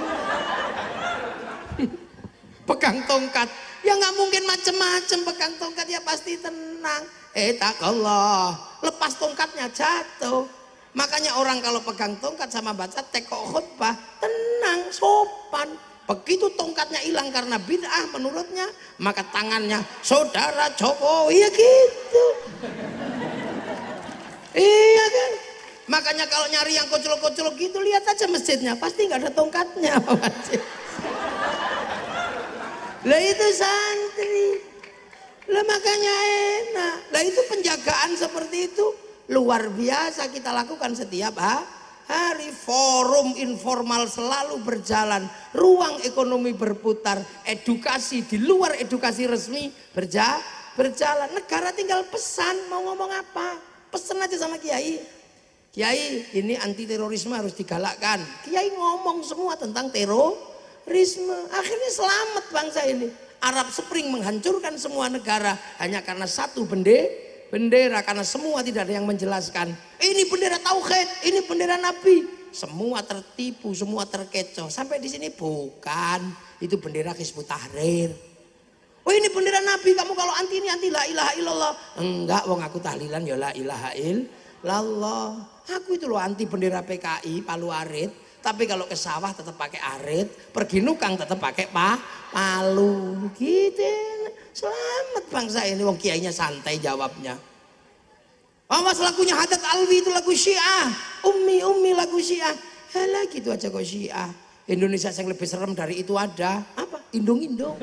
pegang tongkat, ya nggak mungkin macem-macem pegang tongkat ya pasti tenang. Eh Itakullah. Lepas tongkatnya jatuh. Makanya orang kalau pegang tongkat sama baca teko khutbah, tenang, sopan. Begitu tongkatnya hilang karena bid'ah menurutnya, maka tangannya saudara Jokowi ya gitu. iya kan? Makanya kalau nyari yang kocok-kocok gitu lihat aja masjidnya, pasti nggak ada tongkatnya masjid. [LAUGHS] Lah itu santri. Lah makanya enak. Lah itu penjagaan seperti itu luar biasa kita lakukan setiap hari. Forum informal selalu berjalan, ruang ekonomi berputar, edukasi di luar edukasi resmi berja berjalan. Negara tinggal pesan mau ngomong apa, pesan aja sama kiai. Kiai, ini anti terorisme harus digalakkan. Kiai ngomong semua tentang terorisme. Akhirnya selamat bangsa ini. Arab Spring menghancurkan semua negara hanya karena satu bende bendera karena semua tidak ada yang menjelaskan. Ini bendera tauhid, ini bendera nabi. Semua tertipu, semua terkecoh. Sampai di sini bukan, itu bendera Hizbut Tahrir. Oh ini bendera nabi, kamu kalau anti ini anti la ilaha illallah. Enggak, wong aku tahlilan ya la ilaha illallah. Aku itu loh anti bendera PKI, palu arit. Tapi kalau ke sawah tetap pakai arit, pergi nukang tetap pakai pa, palu. Gitu. Selamat bangsa ini wong kiainya santai jawabnya. Awas lagunya hadat Alwi itu lagu Syiah. Ummi Ummi lagu Syiah. Alah gitu aja kok Syiah. Indonesia yang lebih serem dari itu ada. Apa? Indung-indung.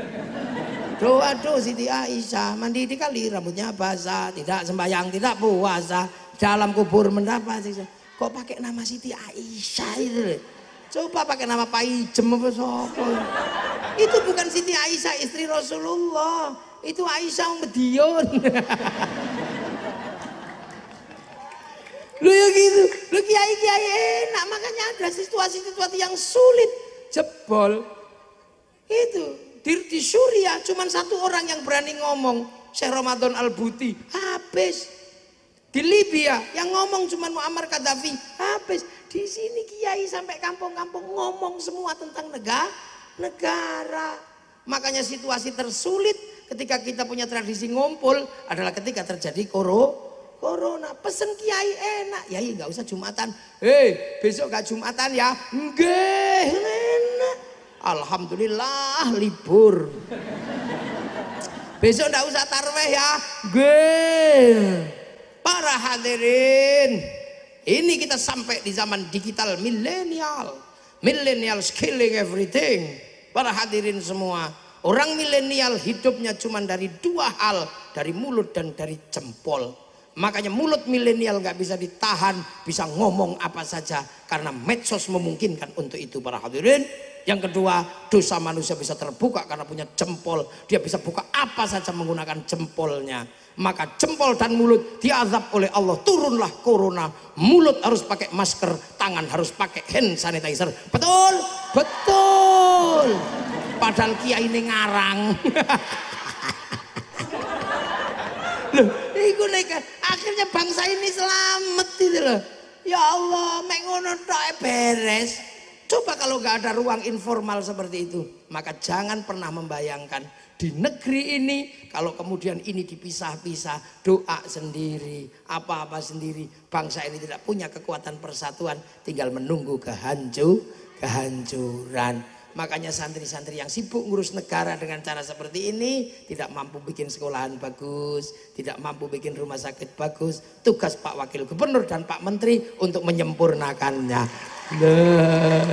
Doa do Siti Aisyah mandi di kali rambutnya basah, tidak sembahyang, tidak puasa, dalam kubur mendapat Kok pakai nama Siti Aisyah itu? Coba pakai nama Pak Ijem apa sopo. Itu bukan Siti Aisyah istri Rasulullah. Itu Aisyah yang Medion. Lu ya gitu, lu kiai kiai enak makanya ada situasi-situasi yang sulit jebol itu di, di Suriah cuman satu orang yang berani ngomong Syekh Ramadan Al Buti habis di Libya yang ngomong cuma Muammar Gaddafi. Habis di sini kiai sampai kampung-kampung ngomong semua tentang negara, negara. Makanya situasi tersulit ketika kita punya tradisi ngumpul adalah ketika terjadi koro, corona. Pesen kiai enak, ya nggak usah jumatan. Hei, eh, besok gak jumatan ya? Enggak, enak. Alhamdulillah libur. Besok nggak usah tarweh ya. Gue. Para hadirin, ini kita sampai di zaman digital milenial. milenial killing everything. Para hadirin semua, orang milenial hidupnya cuma dari dua hal, dari mulut dan dari jempol. Makanya mulut milenial nggak bisa ditahan, bisa ngomong apa saja karena medsos memungkinkan untuk itu para hadirin. Yang kedua, dosa manusia bisa terbuka karena punya jempol. Dia bisa buka apa saja menggunakan jempolnya maka jempol dan mulut diazab oleh Allah. Turunlah corona, mulut harus pakai masker, tangan harus pakai hand sanitizer. Betul? Betul. Padahal kiai ini ngarang. [LAUGHS] loh, iku akhirnya bangsa ini selamat gitu loh. Ya Allah, mek ngono beres. Coba kalau nggak ada ruang informal seperti itu, maka jangan pernah membayangkan di negeri ini kalau kemudian ini dipisah-pisah, doa sendiri, apa-apa sendiri, bangsa ini tidak punya kekuatan persatuan, tinggal menunggu kehancur, kehancuran. Makanya santri-santri yang sibuk ngurus negara dengan cara seperti ini tidak mampu bikin sekolahan bagus, tidak mampu bikin rumah sakit bagus. Tugas Pak Wakil Gubernur dan Pak Menteri untuk menyempurnakannya. Nah,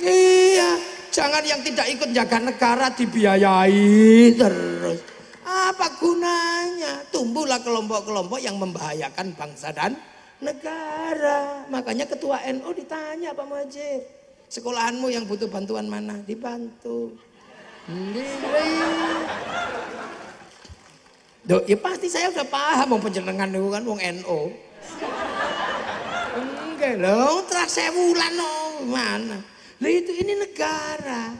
iya, jangan yang tidak ikut jaga negara dibiayai terus. Apa gunanya? Tumbuhlah kelompok-kelompok yang membahayakan bangsa dan negara. Makanya ketua NU NO ditanya Pak Majid. Sekolahanmu yang butuh bantuan mana? Dibantu. do ya pasti saya udah paham mau penjenengan itu kan wong NO. Enggak dong terus saya bulan oh, mana? lo itu ini negara.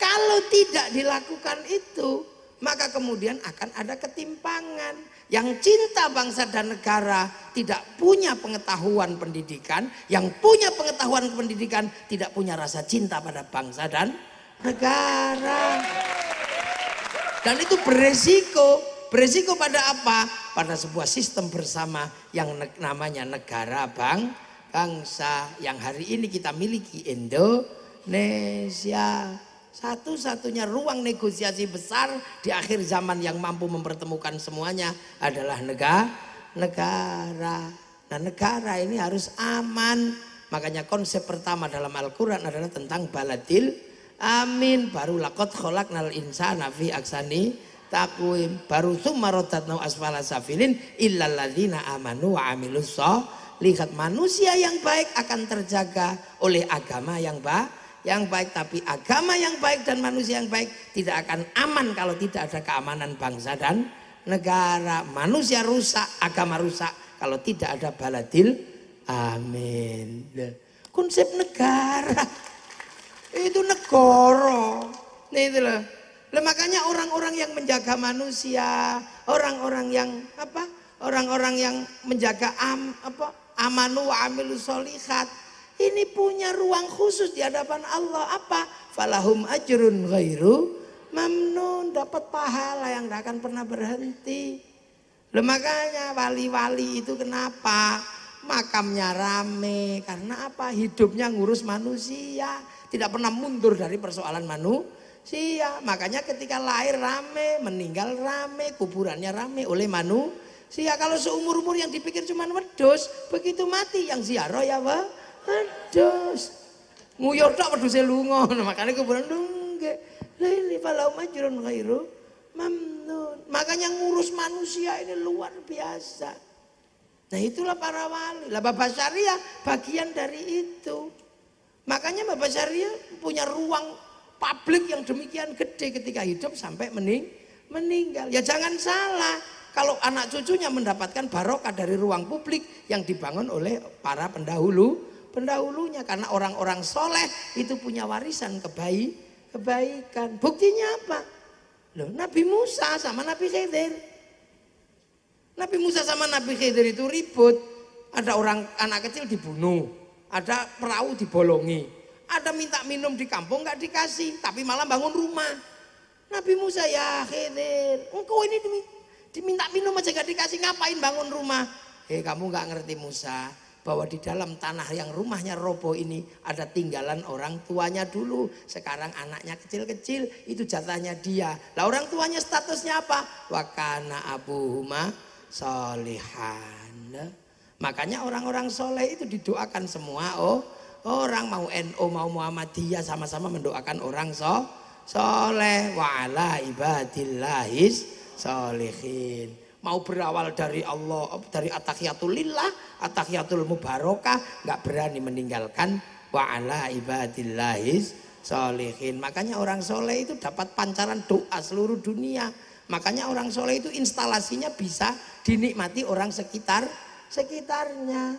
Kalau tidak dilakukan itu, maka kemudian akan ada ketimpangan. Yang cinta bangsa dan negara tidak punya pengetahuan pendidikan, yang punya pengetahuan pendidikan tidak punya rasa cinta pada bangsa dan negara. Dan itu beresiko, beresiko pada apa? Pada sebuah sistem bersama yang namanya negara bang, bangsa yang hari ini kita miliki Indonesia. Satu-satunya ruang negosiasi besar di akhir zaman yang mampu mempertemukan semuanya adalah negara. Negara. Nah negara ini harus aman. Makanya konsep pertama dalam Al-Quran adalah tentang baladil. Amin. Baru lakot kholak nal insana fi aksani takwim. Baru nau asfala safilin illalladina amanu wa amilus Lihat manusia yang baik akan terjaga oleh agama yang baik yang baik tapi agama yang baik dan manusia yang baik tidak akan aman kalau tidak ada keamanan bangsa dan negara manusia rusak agama rusak kalau tidak ada baladil amin konsep negara itu negoro nah itu loh Nah, makanya orang-orang yang menjaga manusia, orang-orang yang apa? Orang-orang yang menjaga am, apa? amanu wa amilu solihat, ini punya ruang khusus di hadapan Allah apa? Falahum ajrun ghairu mamnun dapat pahala yang tidak akan pernah berhenti. Loh makanya wali-wali itu kenapa? Makamnya rame karena apa? Hidupnya ngurus manusia, tidak pernah mundur dari persoalan manusia. Makanya ketika lahir rame, meninggal rame, kuburannya rame oleh manusia. kalau seumur umur yang dipikir cuma wedus, begitu mati yang ziarah ya wa Pedes. Nguyur saya lungo. Makanya Makane kuburan nggih. Lili falau majurun ghairu mamnun. Makanya ngurus manusia ini luar biasa. Nah itulah para wali. Lah Bapak Syariah bagian dari itu. Makanya Bapak Syariah punya ruang publik yang demikian gede ketika hidup sampai mening meninggal. Ya jangan salah kalau anak cucunya mendapatkan barokah dari ruang publik yang dibangun oleh para pendahulu pendahulunya karena orang-orang soleh itu punya warisan kebaik kebaikan. Buktinya apa? Loh, Nabi Musa sama Nabi Khidir. Nabi Musa sama Nabi Khidir itu ribut. Ada orang anak kecil dibunuh, ada perahu dibolongi, ada minta minum di kampung nggak dikasih, tapi malah bangun rumah. Nabi Musa ya Khidir, engkau ini diminta minum aja gak dikasih ngapain bangun rumah? Eh kamu nggak ngerti Musa, bahwa di dalam tanah yang rumahnya robo ini ada tinggalan orang tuanya dulu. Sekarang anaknya kecil-kecil itu jatahnya dia. Lah orang tuanya statusnya apa? Wakana Abu Huma, solihan. Makanya orang-orang soleh itu didoakan semua. Oh, orang mau NO mau Muhammadiyah sama-sama mendoakan orang so soleh wa'ala ibadillahis solihin mau berawal dari Allah dari atakiyatulillah Atahiyatul mubarokah nggak berani meninggalkan wa ala ibadillahis solehin. Makanya orang soleh itu dapat pancaran doa seluruh dunia. Makanya orang soleh itu instalasinya bisa dinikmati orang sekitar sekitarnya.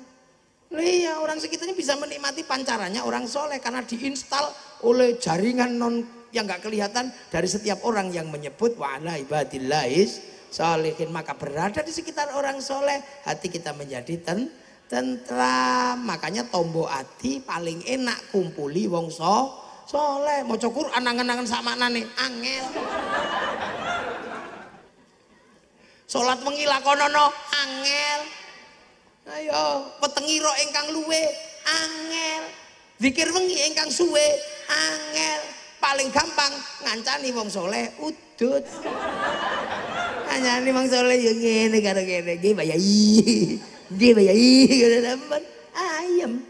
Iya orang sekitarnya bisa menikmati pancarannya orang soleh karena diinstal oleh jaringan non yang nggak kelihatan dari setiap orang yang menyebut wa ala ibadillahis solehin maka berada di sekitar orang soleh hati kita menjadi ten tentram makanya tombo hati paling enak kumpuli wong so soleh mau cokur anangan anangan sama nane angel sholat mengilah konono angel. Ayo, petengiro engkang luwe angel. Zikir mengi engkang suwe angel. Paling gampang ngancani wong soleh udut nanya nih Mang Soleh yang gini karo gini. Gini bayai. bayai. dapat ayam.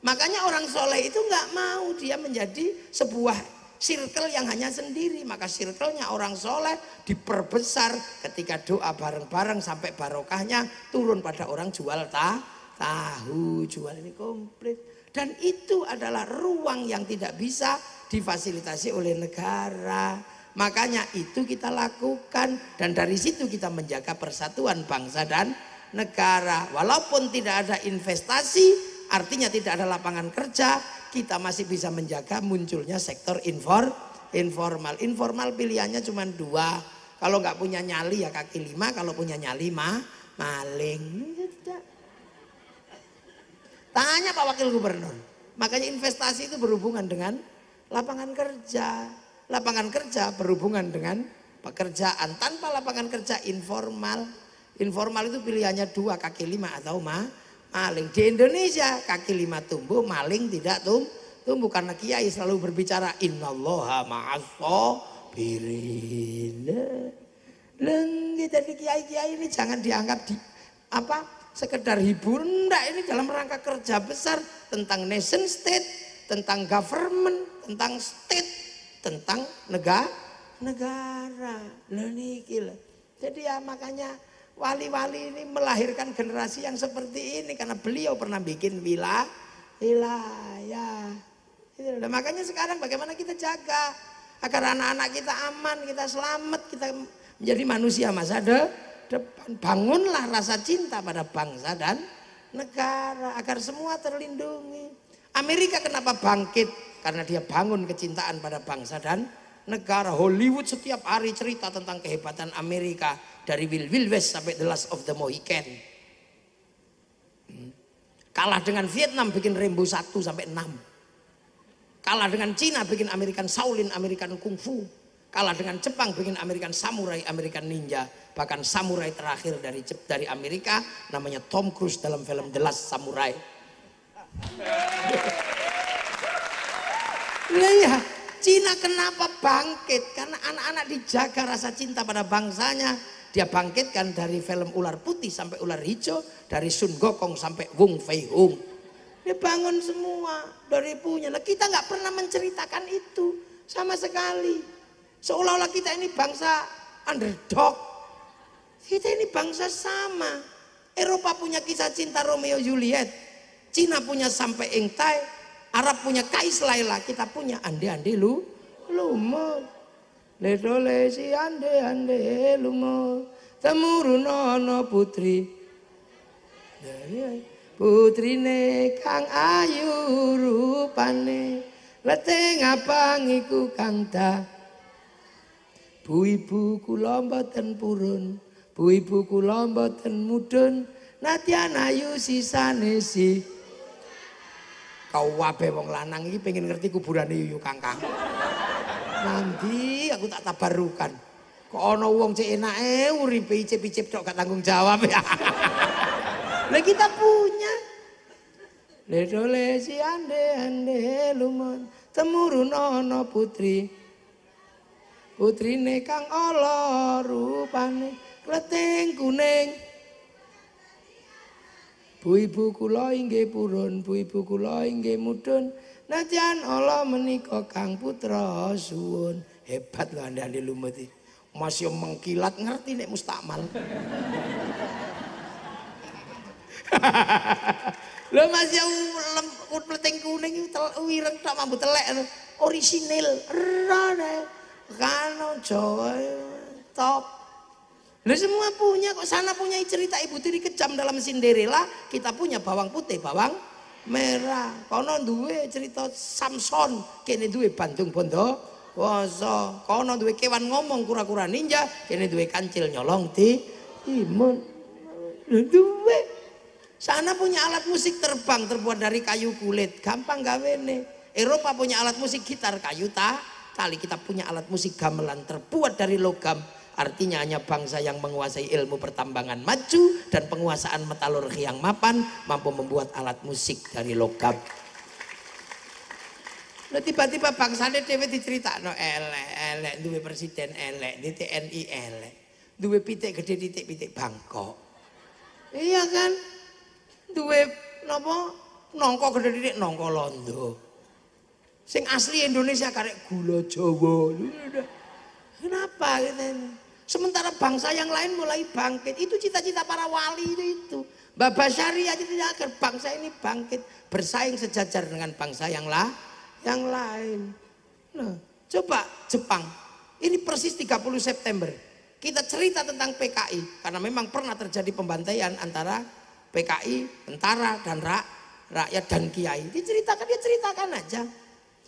Makanya orang soleh itu nggak mau dia menjadi sebuah circle yang hanya sendiri. Maka circle orang soleh diperbesar ketika doa bareng-bareng sampai barokahnya turun pada orang jual ta tahu. Jual ini komplit. Dan itu adalah ruang yang tidak bisa difasilitasi oleh negara. Makanya itu kita lakukan dan dari situ kita menjaga persatuan bangsa dan negara. Walaupun tidak ada investasi, artinya tidak ada lapangan kerja, kita masih bisa menjaga munculnya sektor infor, informal. Informal pilihannya cuma dua. Kalau nggak punya nyali ya kaki lima, kalau punya nyali mah maling. Iya Tanya Pak Wakil Gubernur. Makanya investasi itu berhubungan dengan lapangan kerja lapangan kerja berhubungan dengan pekerjaan. Tanpa lapangan kerja informal, informal itu pilihannya dua, kaki lima atau ma, maling. Di Indonesia kaki lima tumbuh, maling tidak tumbuh. Tumbuh karena kiai selalu berbicara innallaha ma'asobirin. Leng, jadi kiai-kiai ini jangan dianggap di apa sekedar hiburan, enggak ini dalam rangka kerja besar tentang nation state, tentang government, tentang state, tentang negara negara. Lah Jadi ya makanya wali-wali ini melahirkan generasi yang seperti ini karena beliau pernah bikin wilayah wilayah. Nah, makanya sekarang bagaimana kita jaga agar anak-anak kita aman, kita selamat, kita menjadi manusia masa de depan. Bangunlah rasa cinta pada bangsa dan negara agar semua terlindungi. Amerika kenapa bangkit? Karena dia bangun kecintaan pada bangsa dan negara. Hollywood setiap hari cerita tentang kehebatan Amerika. Dari Will Will West sampai The Last of the Mohican. Hmm. Kalah dengan Vietnam bikin Rainbow 1 sampai 6. Kalah dengan Cina bikin American Shaolin, American Kung Fu. Kalah dengan Jepang bikin American Samurai, American Ninja. Bahkan samurai terakhir dari dari Amerika namanya Tom Cruise dalam film The Last Samurai. [LAUGHS] Iya, ya, Cina kenapa bangkit? Karena anak-anak dijaga rasa cinta pada bangsanya. Dia bangkitkan dari film ular putih sampai ular hijau. Dari Sun Gokong sampai Wung Fei Hung. Dia bangun semua dari punya. Nah, kita nggak pernah menceritakan itu sama sekali. Seolah-olah kita ini bangsa underdog. Kita ini bangsa sama. Eropa punya kisah cinta Romeo Juliet. Cina punya sampai engtai. Arab punya Kais Laila, kita punya ande-ande lu lumut. Ledole si ande-ande lumut. Temurunono putri. Putrine kang ayu rupane. Lete ngapang iku kang ta, Bu ibu kula mboten purun, bu ibu kula mboten mudun, nadyan ayu sisane Kau wabe wong lanang ini pengen ngerti kuburane Yuyu Kangkang. Nanti aku tak tabarukan. Kok ana wong cek enake uripe icip-icip tok gak tanggung jawab ya. [LAUGHS] Le kita punya. dole si ande ande lumon temurun ana putri. Putrine kang ala rupane kleting kuning. Bu ibu kula inggih purun, bu ibu kula inggih mudun Najan Allah menika Kang Putra suwun. Hebat lho anda-anda lumut iki. Mas yo mengkilat ngerti nek mustakmal. [LAUGHS] Lho Mas yo ya, pleting kuning wireng tok mambu telek orisinil. Ora Kan Jawa top. Lu semua punya kok sana punya cerita ibu tiri kejam dalam Cinderella, kita punya bawang putih, bawang merah. Kono duwe cerita Samson, kene duwe Bandung Bondo. Woso, kono duwe kewan ngomong kura-kura ninja, kene duwe kancil nyolong di imun. Duwe. Sana punya alat musik terbang terbuat dari kayu kulit, gampang gawe nih. Eropa punya alat musik gitar kayu ta kali kita punya alat musik gamelan terbuat dari logam Artinya hanya bangsa yang menguasai ilmu pertambangan maju dan penguasaan metalurgi yang mapan mampu membuat alat musik dari logam. Nah, tiba-tiba bangsane dhewe no elek, elek duwe presiden elek, di TNI elek. Duwe pitik gede titik pitik bangkok. Iya kan? Duwe nopo nongko gede titik nongko londo. Sing asli Indonesia karek gula Jawa. Kenapa gitu Sementara bangsa yang lain mulai bangkit. Itu cita-cita para wali itu. itu. Baba syariah tidak agar bangsa ini bangkit. Bersaing sejajar dengan bangsa yang, lah, yang lain. Nah, coba Jepang. Ini persis 30 September. Kita cerita tentang PKI. Karena memang pernah terjadi pembantaian antara PKI, tentara, dan rak, rakyat dan kiai. Diceritakan, dia ceritakan aja.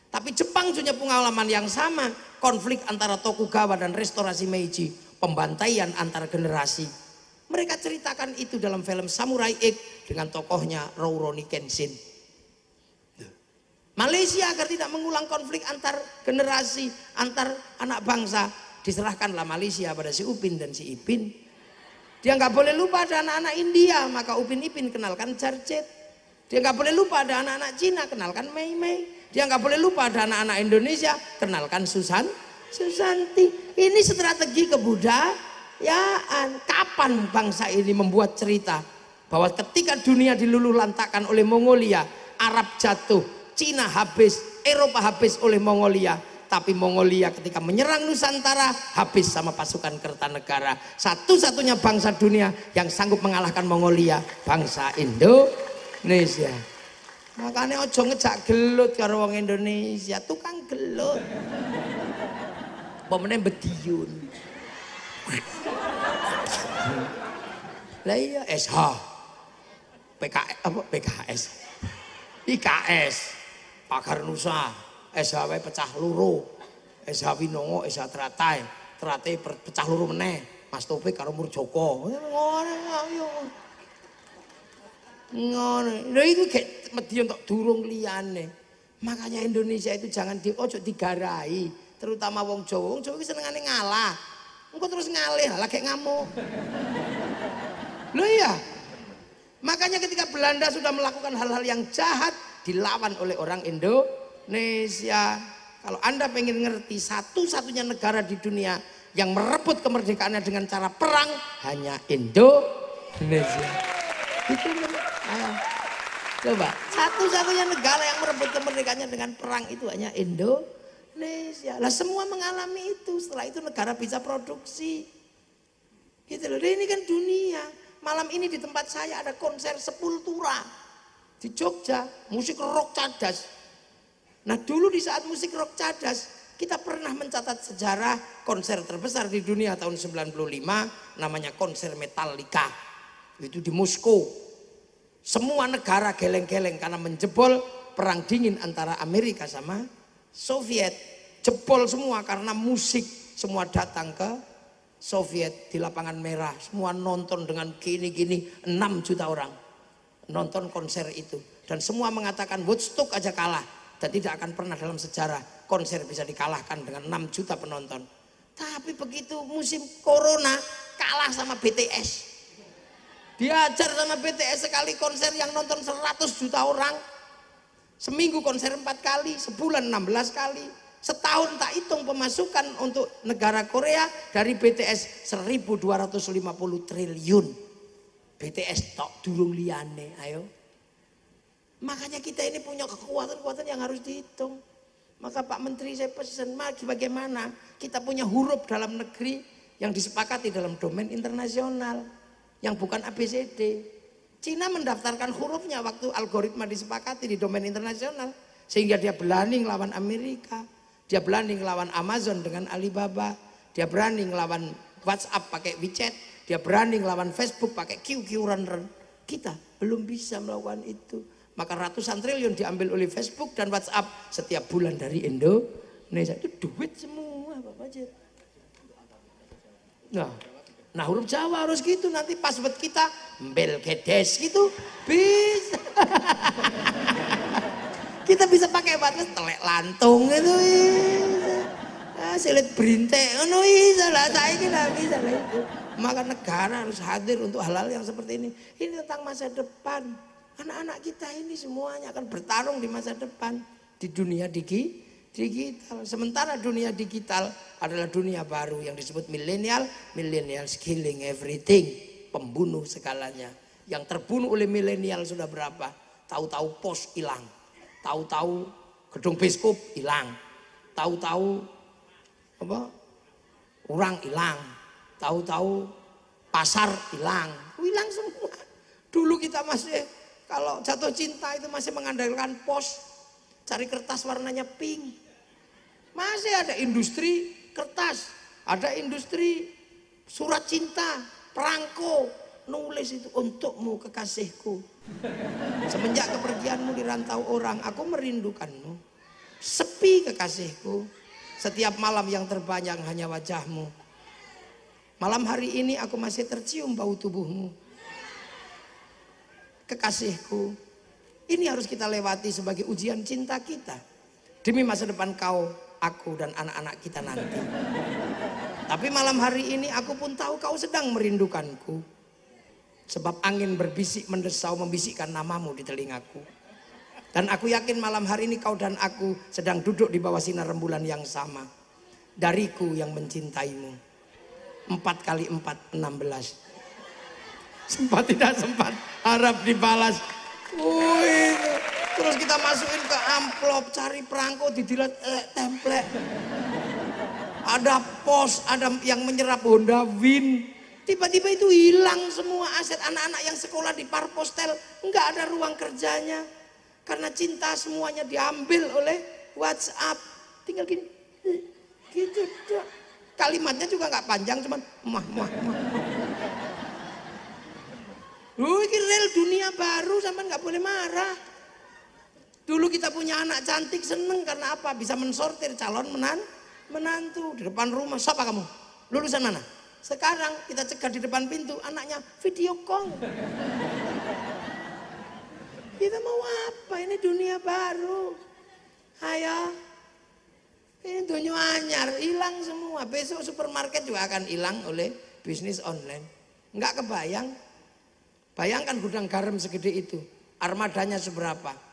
Tapi Jepang punya pengalaman yang sama, konflik antara Tokugawa dan restorasi Meiji pembantaian antar generasi. Mereka ceritakan itu dalam film Samurai X dengan tokohnya Rurouni Kenshin. Malaysia agar tidak mengulang konflik antar generasi, antar anak bangsa. Diserahkanlah Malaysia pada si Upin dan si Ipin. Dia nggak boleh lupa ada anak-anak India, maka Upin Ipin kenalkan Jarjet. Dia nggak boleh lupa ada anak-anak Cina, kenalkan Mei Mei. Dia nggak boleh lupa ada anak-anak Indonesia, kenalkan Susan Susanti, ini strategi kebudayaan. Kapan bangsa ini membuat cerita bahwa ketika dunia diluluh lantakan oleh Mongolia, Arab jatuh, Cina habis, Eropa habis oleh Mongolia. Tapi Mongolia ketika menyerang Nusantara habis sama pasukan Kertanegara. Satu-satunya bangsa dunia yang sanggup mengalahkan Mongolia, bangsa Indonesia. Makanya ojo ngejak gelut karo wong Indonesia, tukang gelut pemenang bediyun. Lah iya SH. PKS apa PKS. IKS. Pagar Nusa. SHW pecah luru, SH Winongo, SH teratai, teratai pecah luru meneh. Mas Taufik karo Joko, Ngono ayo. Ngono. Lha iku gek medhi entuk durung liyane. Makanya Indonesia itu jangan di ojo digarai terutama wong Jawa, wong Jawa iki senengane ngalah. Engko terus ngalih, lagi ngamuk. lu iya. Makanya ketika Belanda sudah melakukan hal-hal yang jahat dilawan oleh orang Indonesia. Kalau Anda pengen ngerti satu-satunya negara di dunia yang merebut kemerdekaannya dengan cara perang hanya Indonesia. Itu Coba, satu-satunya negara yang merebut kemerdekaannya dengan perang itu hanya Indonesia. Indonesia. Lah semua mengalami itu. Setelah itu negara bisa produksi. Gitu loh. Ini kan dunia. Malam ini di tempat saya ada konser Sepultura di Jogja, musik rock cadas. Nah, dulu di saat musik rock cadas, kita pernah mencatat sejarah konser terbesar di dunia tahun 95 namanya konser Metallica. Itu di Moskow. Semua negara geleng-geleng karena menjebol perang dingin antara Amerika sama Soviet jebol semua karena musik semua datang ke Soviet di lapangan merah semua nonton dengan gini-gini 6 juta orang nonton konser itu dan semua mengatakan Woodstock aja kalah dan tidak akan pernah dalam sejarah konser bisa dikalahkan dengan 6 juta penonton tapi begitu musim corona kalah sama BTS diajar sama BTS sekali konser yang nonton 100 juta orang Seminggu konser empat kali, sebulan enam belas kali. Setahun tak hitung pemasukan untuk negara Korea dari BTS 1250 triliun. BTS tok durung liane, ayo. Makanya kita ini punya kekuatan-kekuatan yang harus dihitung. Maka Pak Menteri saya pesan, maju bagaimana kita punya huruf dalam negeri yang disepakati dalam domain internasional. Yang bukan ABCD. Cina mendaftarkan hurufnya waktu algoritma disepakati di domain internasional. Sehingga dia berani lawan Amerika. Dia berani lawan Amazon dengan Alibaba. Dia berani lawan WhatsApp pakai WeChat. Dia berani lawan Facebook pakai QQ run run. Kita belum bisa melakukan itu. Maka ratusan triliun diambil oleh Facebook dan WhatsApp setiap bulan dari Indo, Indonesia. Itu duit semua Bapak Jir. Nah, Nah huruf Jawa harus gitu nanti password kita mbel gedes gitu bisa. [LAUGHS] kita bisa pakai batas telek lantung gitu. Ah, silet berintek no bisa lah saya kira bisa lah itu. Maka negara harus hadir untuk halal yang seperti ini. Ini tentang masa depan. Anak-anak kita ini semuanya akan bertarung di masa depan di dunia digital. Sementara dunia digital adalah dunia baru yang disebut milenial. Milenial killing everything. Pembunuh segalanya. Yang terbunuh oleh milenial sudah berapa? Tahu-tahu pos hilang. Tahu-tahu gedung biskup hilang. Tahu-tahu apa? Orang hilang. Tahu-tahu pasar hilang. Hilang semua. Dulu kita masih kalau jatuh cinta itu masih mengandalkan pos, cari kertas warnanya pink. Masih ada industri kertas, ada industri surat cinta, perangko, nulis itu untukmu kekasihku. Semenjak kepergianmu di rantau orang, aku merindukanmu. Sepi kekasihku, setiap malam yang terbayang hanya wajahmu. Malam hari ini aku masih tercium bau tubuhmu. Kekasihku, ini harus kita lewati sebagai ujian cinta kita. Demi masa depan kau, aku dan anak-anak kita nanti. Tapi malam hari ini aku pun tahu kau sedang merindukanku. Sebab angin berbisik mendesau membisikkan namamu di telingaku. Dan aku yakin malam hari ini kau dan aku sedang duduk di bawah sinar rembulan yang sama. Dariku yang mencintaimu. Empat kali empat, enam belas. Sempat tidak sempat, harap dibalas. Wuih. Terus kita masukin ke amplop, cari perangko, didilat, eh, templek. Ada pos, ada yang menyerap Honda Win. Tiba-tiba itu hilang semua aset anak-anak yang sekolah di Parpostel. Enggak ada ruang kerjanya. Karena cinta semuanya diambil oleh WhatsApp. Tinggal gini. Gitu. Kalimatnya juga nggak panjang, cuman mah, mah, mah. Lu ini real dunia baru, sampai nggak boleh marah. Dulu kita punya anak cantik seneng karena apa? Bisa mensortir calon menan menantu di depan rumah. Siapa kamu? Lulusan mana? Sekarang kita cegah di depan pintu anaknya video kong. Kita mau apa? Ini dunia baru. Ayo. Ini dunia anyar, hilang semua. Besok supermarket juga akan hilang oleh bisnis online. Enggak kebayang. Bayangkan gudang garam segede itu. Armadanya seberapa?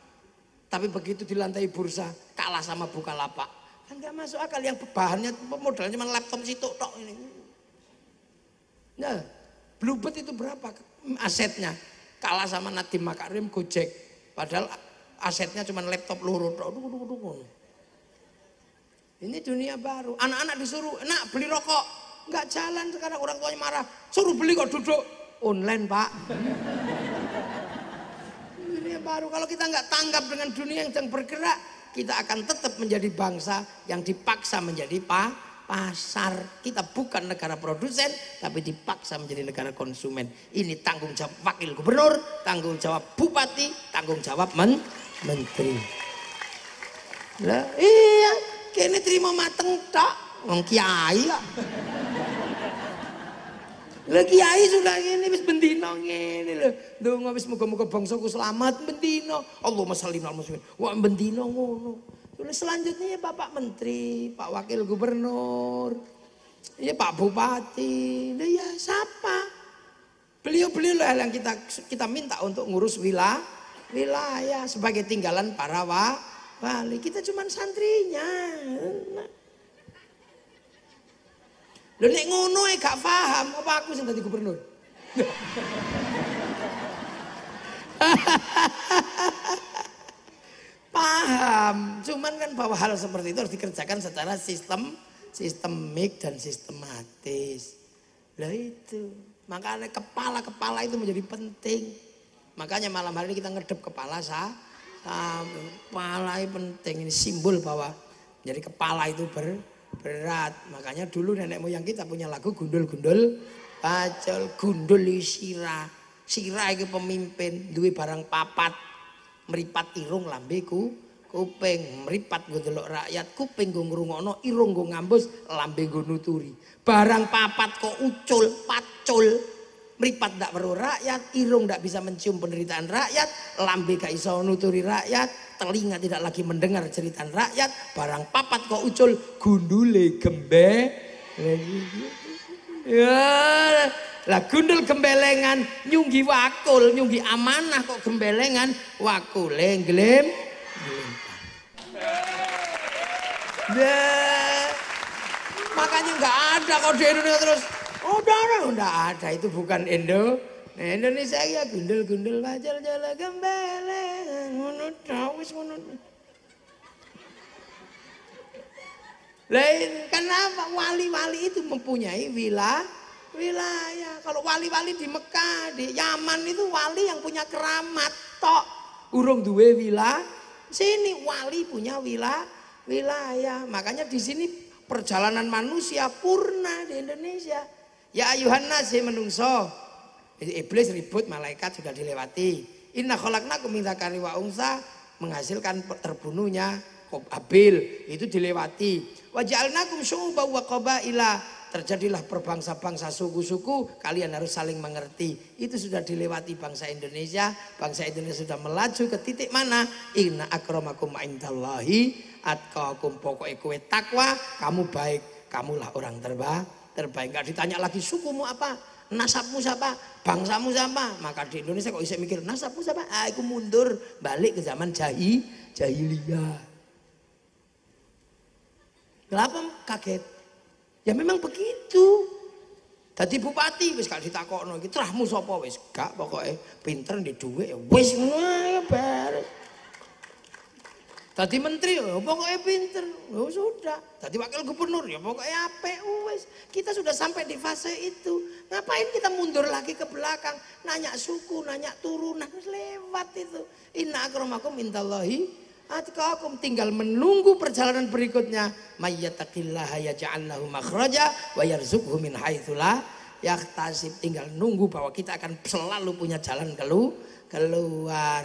Tapi begitu di lantai bursa kalah sama Bukalapak. Kan gak masuk akal yang bahannya modalnya cuma laptop situ tok ini. Nah, Bluebird itu berapa asetnya? Kalah sama Nadiem Makarim Gojek. Padahal asetnya cuma laptop luruh tok. Ini dunia baru. Anak-anak disuruh, nak beli rokok. Nggak jalan sekarang orang tuanya marah. Suruh beli kok duduk. Online pak dunia baru. Kalau kita nggak tanggap dengan dunia yang sedang bergerak, kita akan tetap menjadi bangsa yang dipaksa menjadi pa pasar. Kita bukan negara produsen, tapi dipaksa menjadi negara konsumen. Ini tanggung jawab wakil gubernur, tanggung jawab bupati, tanggung jawab men menteri. Lah, iya, kini terima mateng tak, wong lah. Lha kiai sudah ngene wis bendina ngene lho. Ndonga wis muga-muga bangsaku selamat bendina. Allahumma shalli alal muslimin. Wah bendina ngono. Terus selanjutnya ya Bapak Menteri, Pak Wakil Gubernur, ya Pak Bupati, Lha ya siapa? Beliau-beliau lah yang kita kita minta untuk ngurus wilayah wilayah sebagai tinggalan para wa, wali. Kita cuman santrinya. Nah, Lo nek ngono e gak paham apa aku sing dadi gubernur. [LAUGHS] paham, cuman kan bahwa hal seperti itu harus dikerjakan secara sistem sistemik dan sistematis. Lah itu. Makanya kepala-kepala itu menjadi penting. Makanya malam hari ini kita ngedep kepala sah. Kepala penting ini simbol bahwa jadi kepala itu ber, berat. Makanya dulu nenek moyang kita punya lagu gundul-gundul pacul gundul sirah sirah itu pemimpin, duwe barang papat. Meripat irung lambeku, kuping meripat gue rakyat, kuping gue ngrungokno, irung gue ngambus, lambe gue nuturi. Barang papat kok ucul, pacul. Meripat tidak perlu rakyat, irung tidak bisa mencium penderitaan rakyat, lambe gak iso nuturi rakyat, telinga tidak lagi mendengar cerita rakyat, barang papat kok ucul gundule gembe. Ya, lah gundul gembelengan nyunggi wakul, nyunggi amanah kok gembelengan wakule glem. Nah, ya, makanya nggak ada kalau di Indonesia terus. Oh, darah nggak ada itu bukan Indo. Nah, Indonesia ya gundul-gundul wajar jala gembele ngono tawis ngono. Lain kenapa wali-wali itu mempunyai wilayah wilayah. Kalau wali-wali di Mekah, di Yaman itu wali yang punya keramat tok. Urung duwe wilayah. Sini wali punya wilayah wilayah. Makanya di sini perjalanan manusia purna di Indonesia. Ya ayuhan nasi ya menungso. Iblis ribut, malaikat sudah dilewati. Inna kholakna kumintakan zakari wa menghasilkan terbunuhnya abil itu dilewati. Waja'alnakum syu'uban wa qabaila terjadilah perbangsa-bangsa suku-suku, kalian harus saling mengerti. Itu sudah dilewati bangsa Indonesia, bangsa Indonesia sudah melaju ke titik mana? Inna akramakum indallahi atkaakum pokoknya kowe takwa, kamu baik, kamulah orang terbaik. Terbaik Gak ditanya lagi sukumu apa? nasabmu siapa? Bangsamu siapa? Maka di Indonesia kok bisa mikir nasabmu siapa? aku ah, mundur balik ke zaman jahi, jahiliyah. Kenapa kaget? Ya memang begitu. Tadi bupati wis gak ditakokno gitu rahmu sopo wis gak pokoknya pinter di ya wis ya beres. Tadi menteri, ya pokoknya pinter, ya sudah. Tadi wakil gubernur, ya pokoknya apa, Uwes. Kita sudah sampai di fase itu. Ngapain kita mundur lagi ke belakang? Nanya suku, nanya turunan, lewat itu. Inna akramakum intallahi atqakum tinggal menunggu perjalanan berikutnya. Mayyattaqillaha yaj'al makhraja wa yarzuqhu min Ya yahtasib tinggal nunggu bahwa kita akan selalu punya jalan kelu keluar.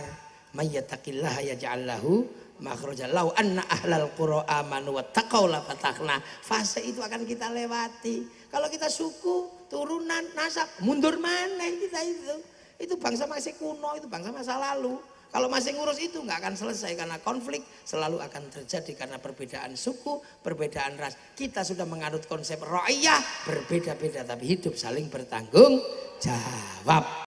Mayyattaqillaha yaj'al makhraja makroja lau anna ahlal qura amanu wattaqau la fase itu akan kita lewati kalau kita suku turunan nasab mundur mana kita itu itu bangsa masih kuno itu bangsa masa lalu kalau masih ngurus itu nggak akan selesai karena konflik selalu akan terjadi karena perbedaan suku, perbedaan ras. Kita sudah menganut konsep royah berbeda-beda tapi hidup saling bertanggung jawab.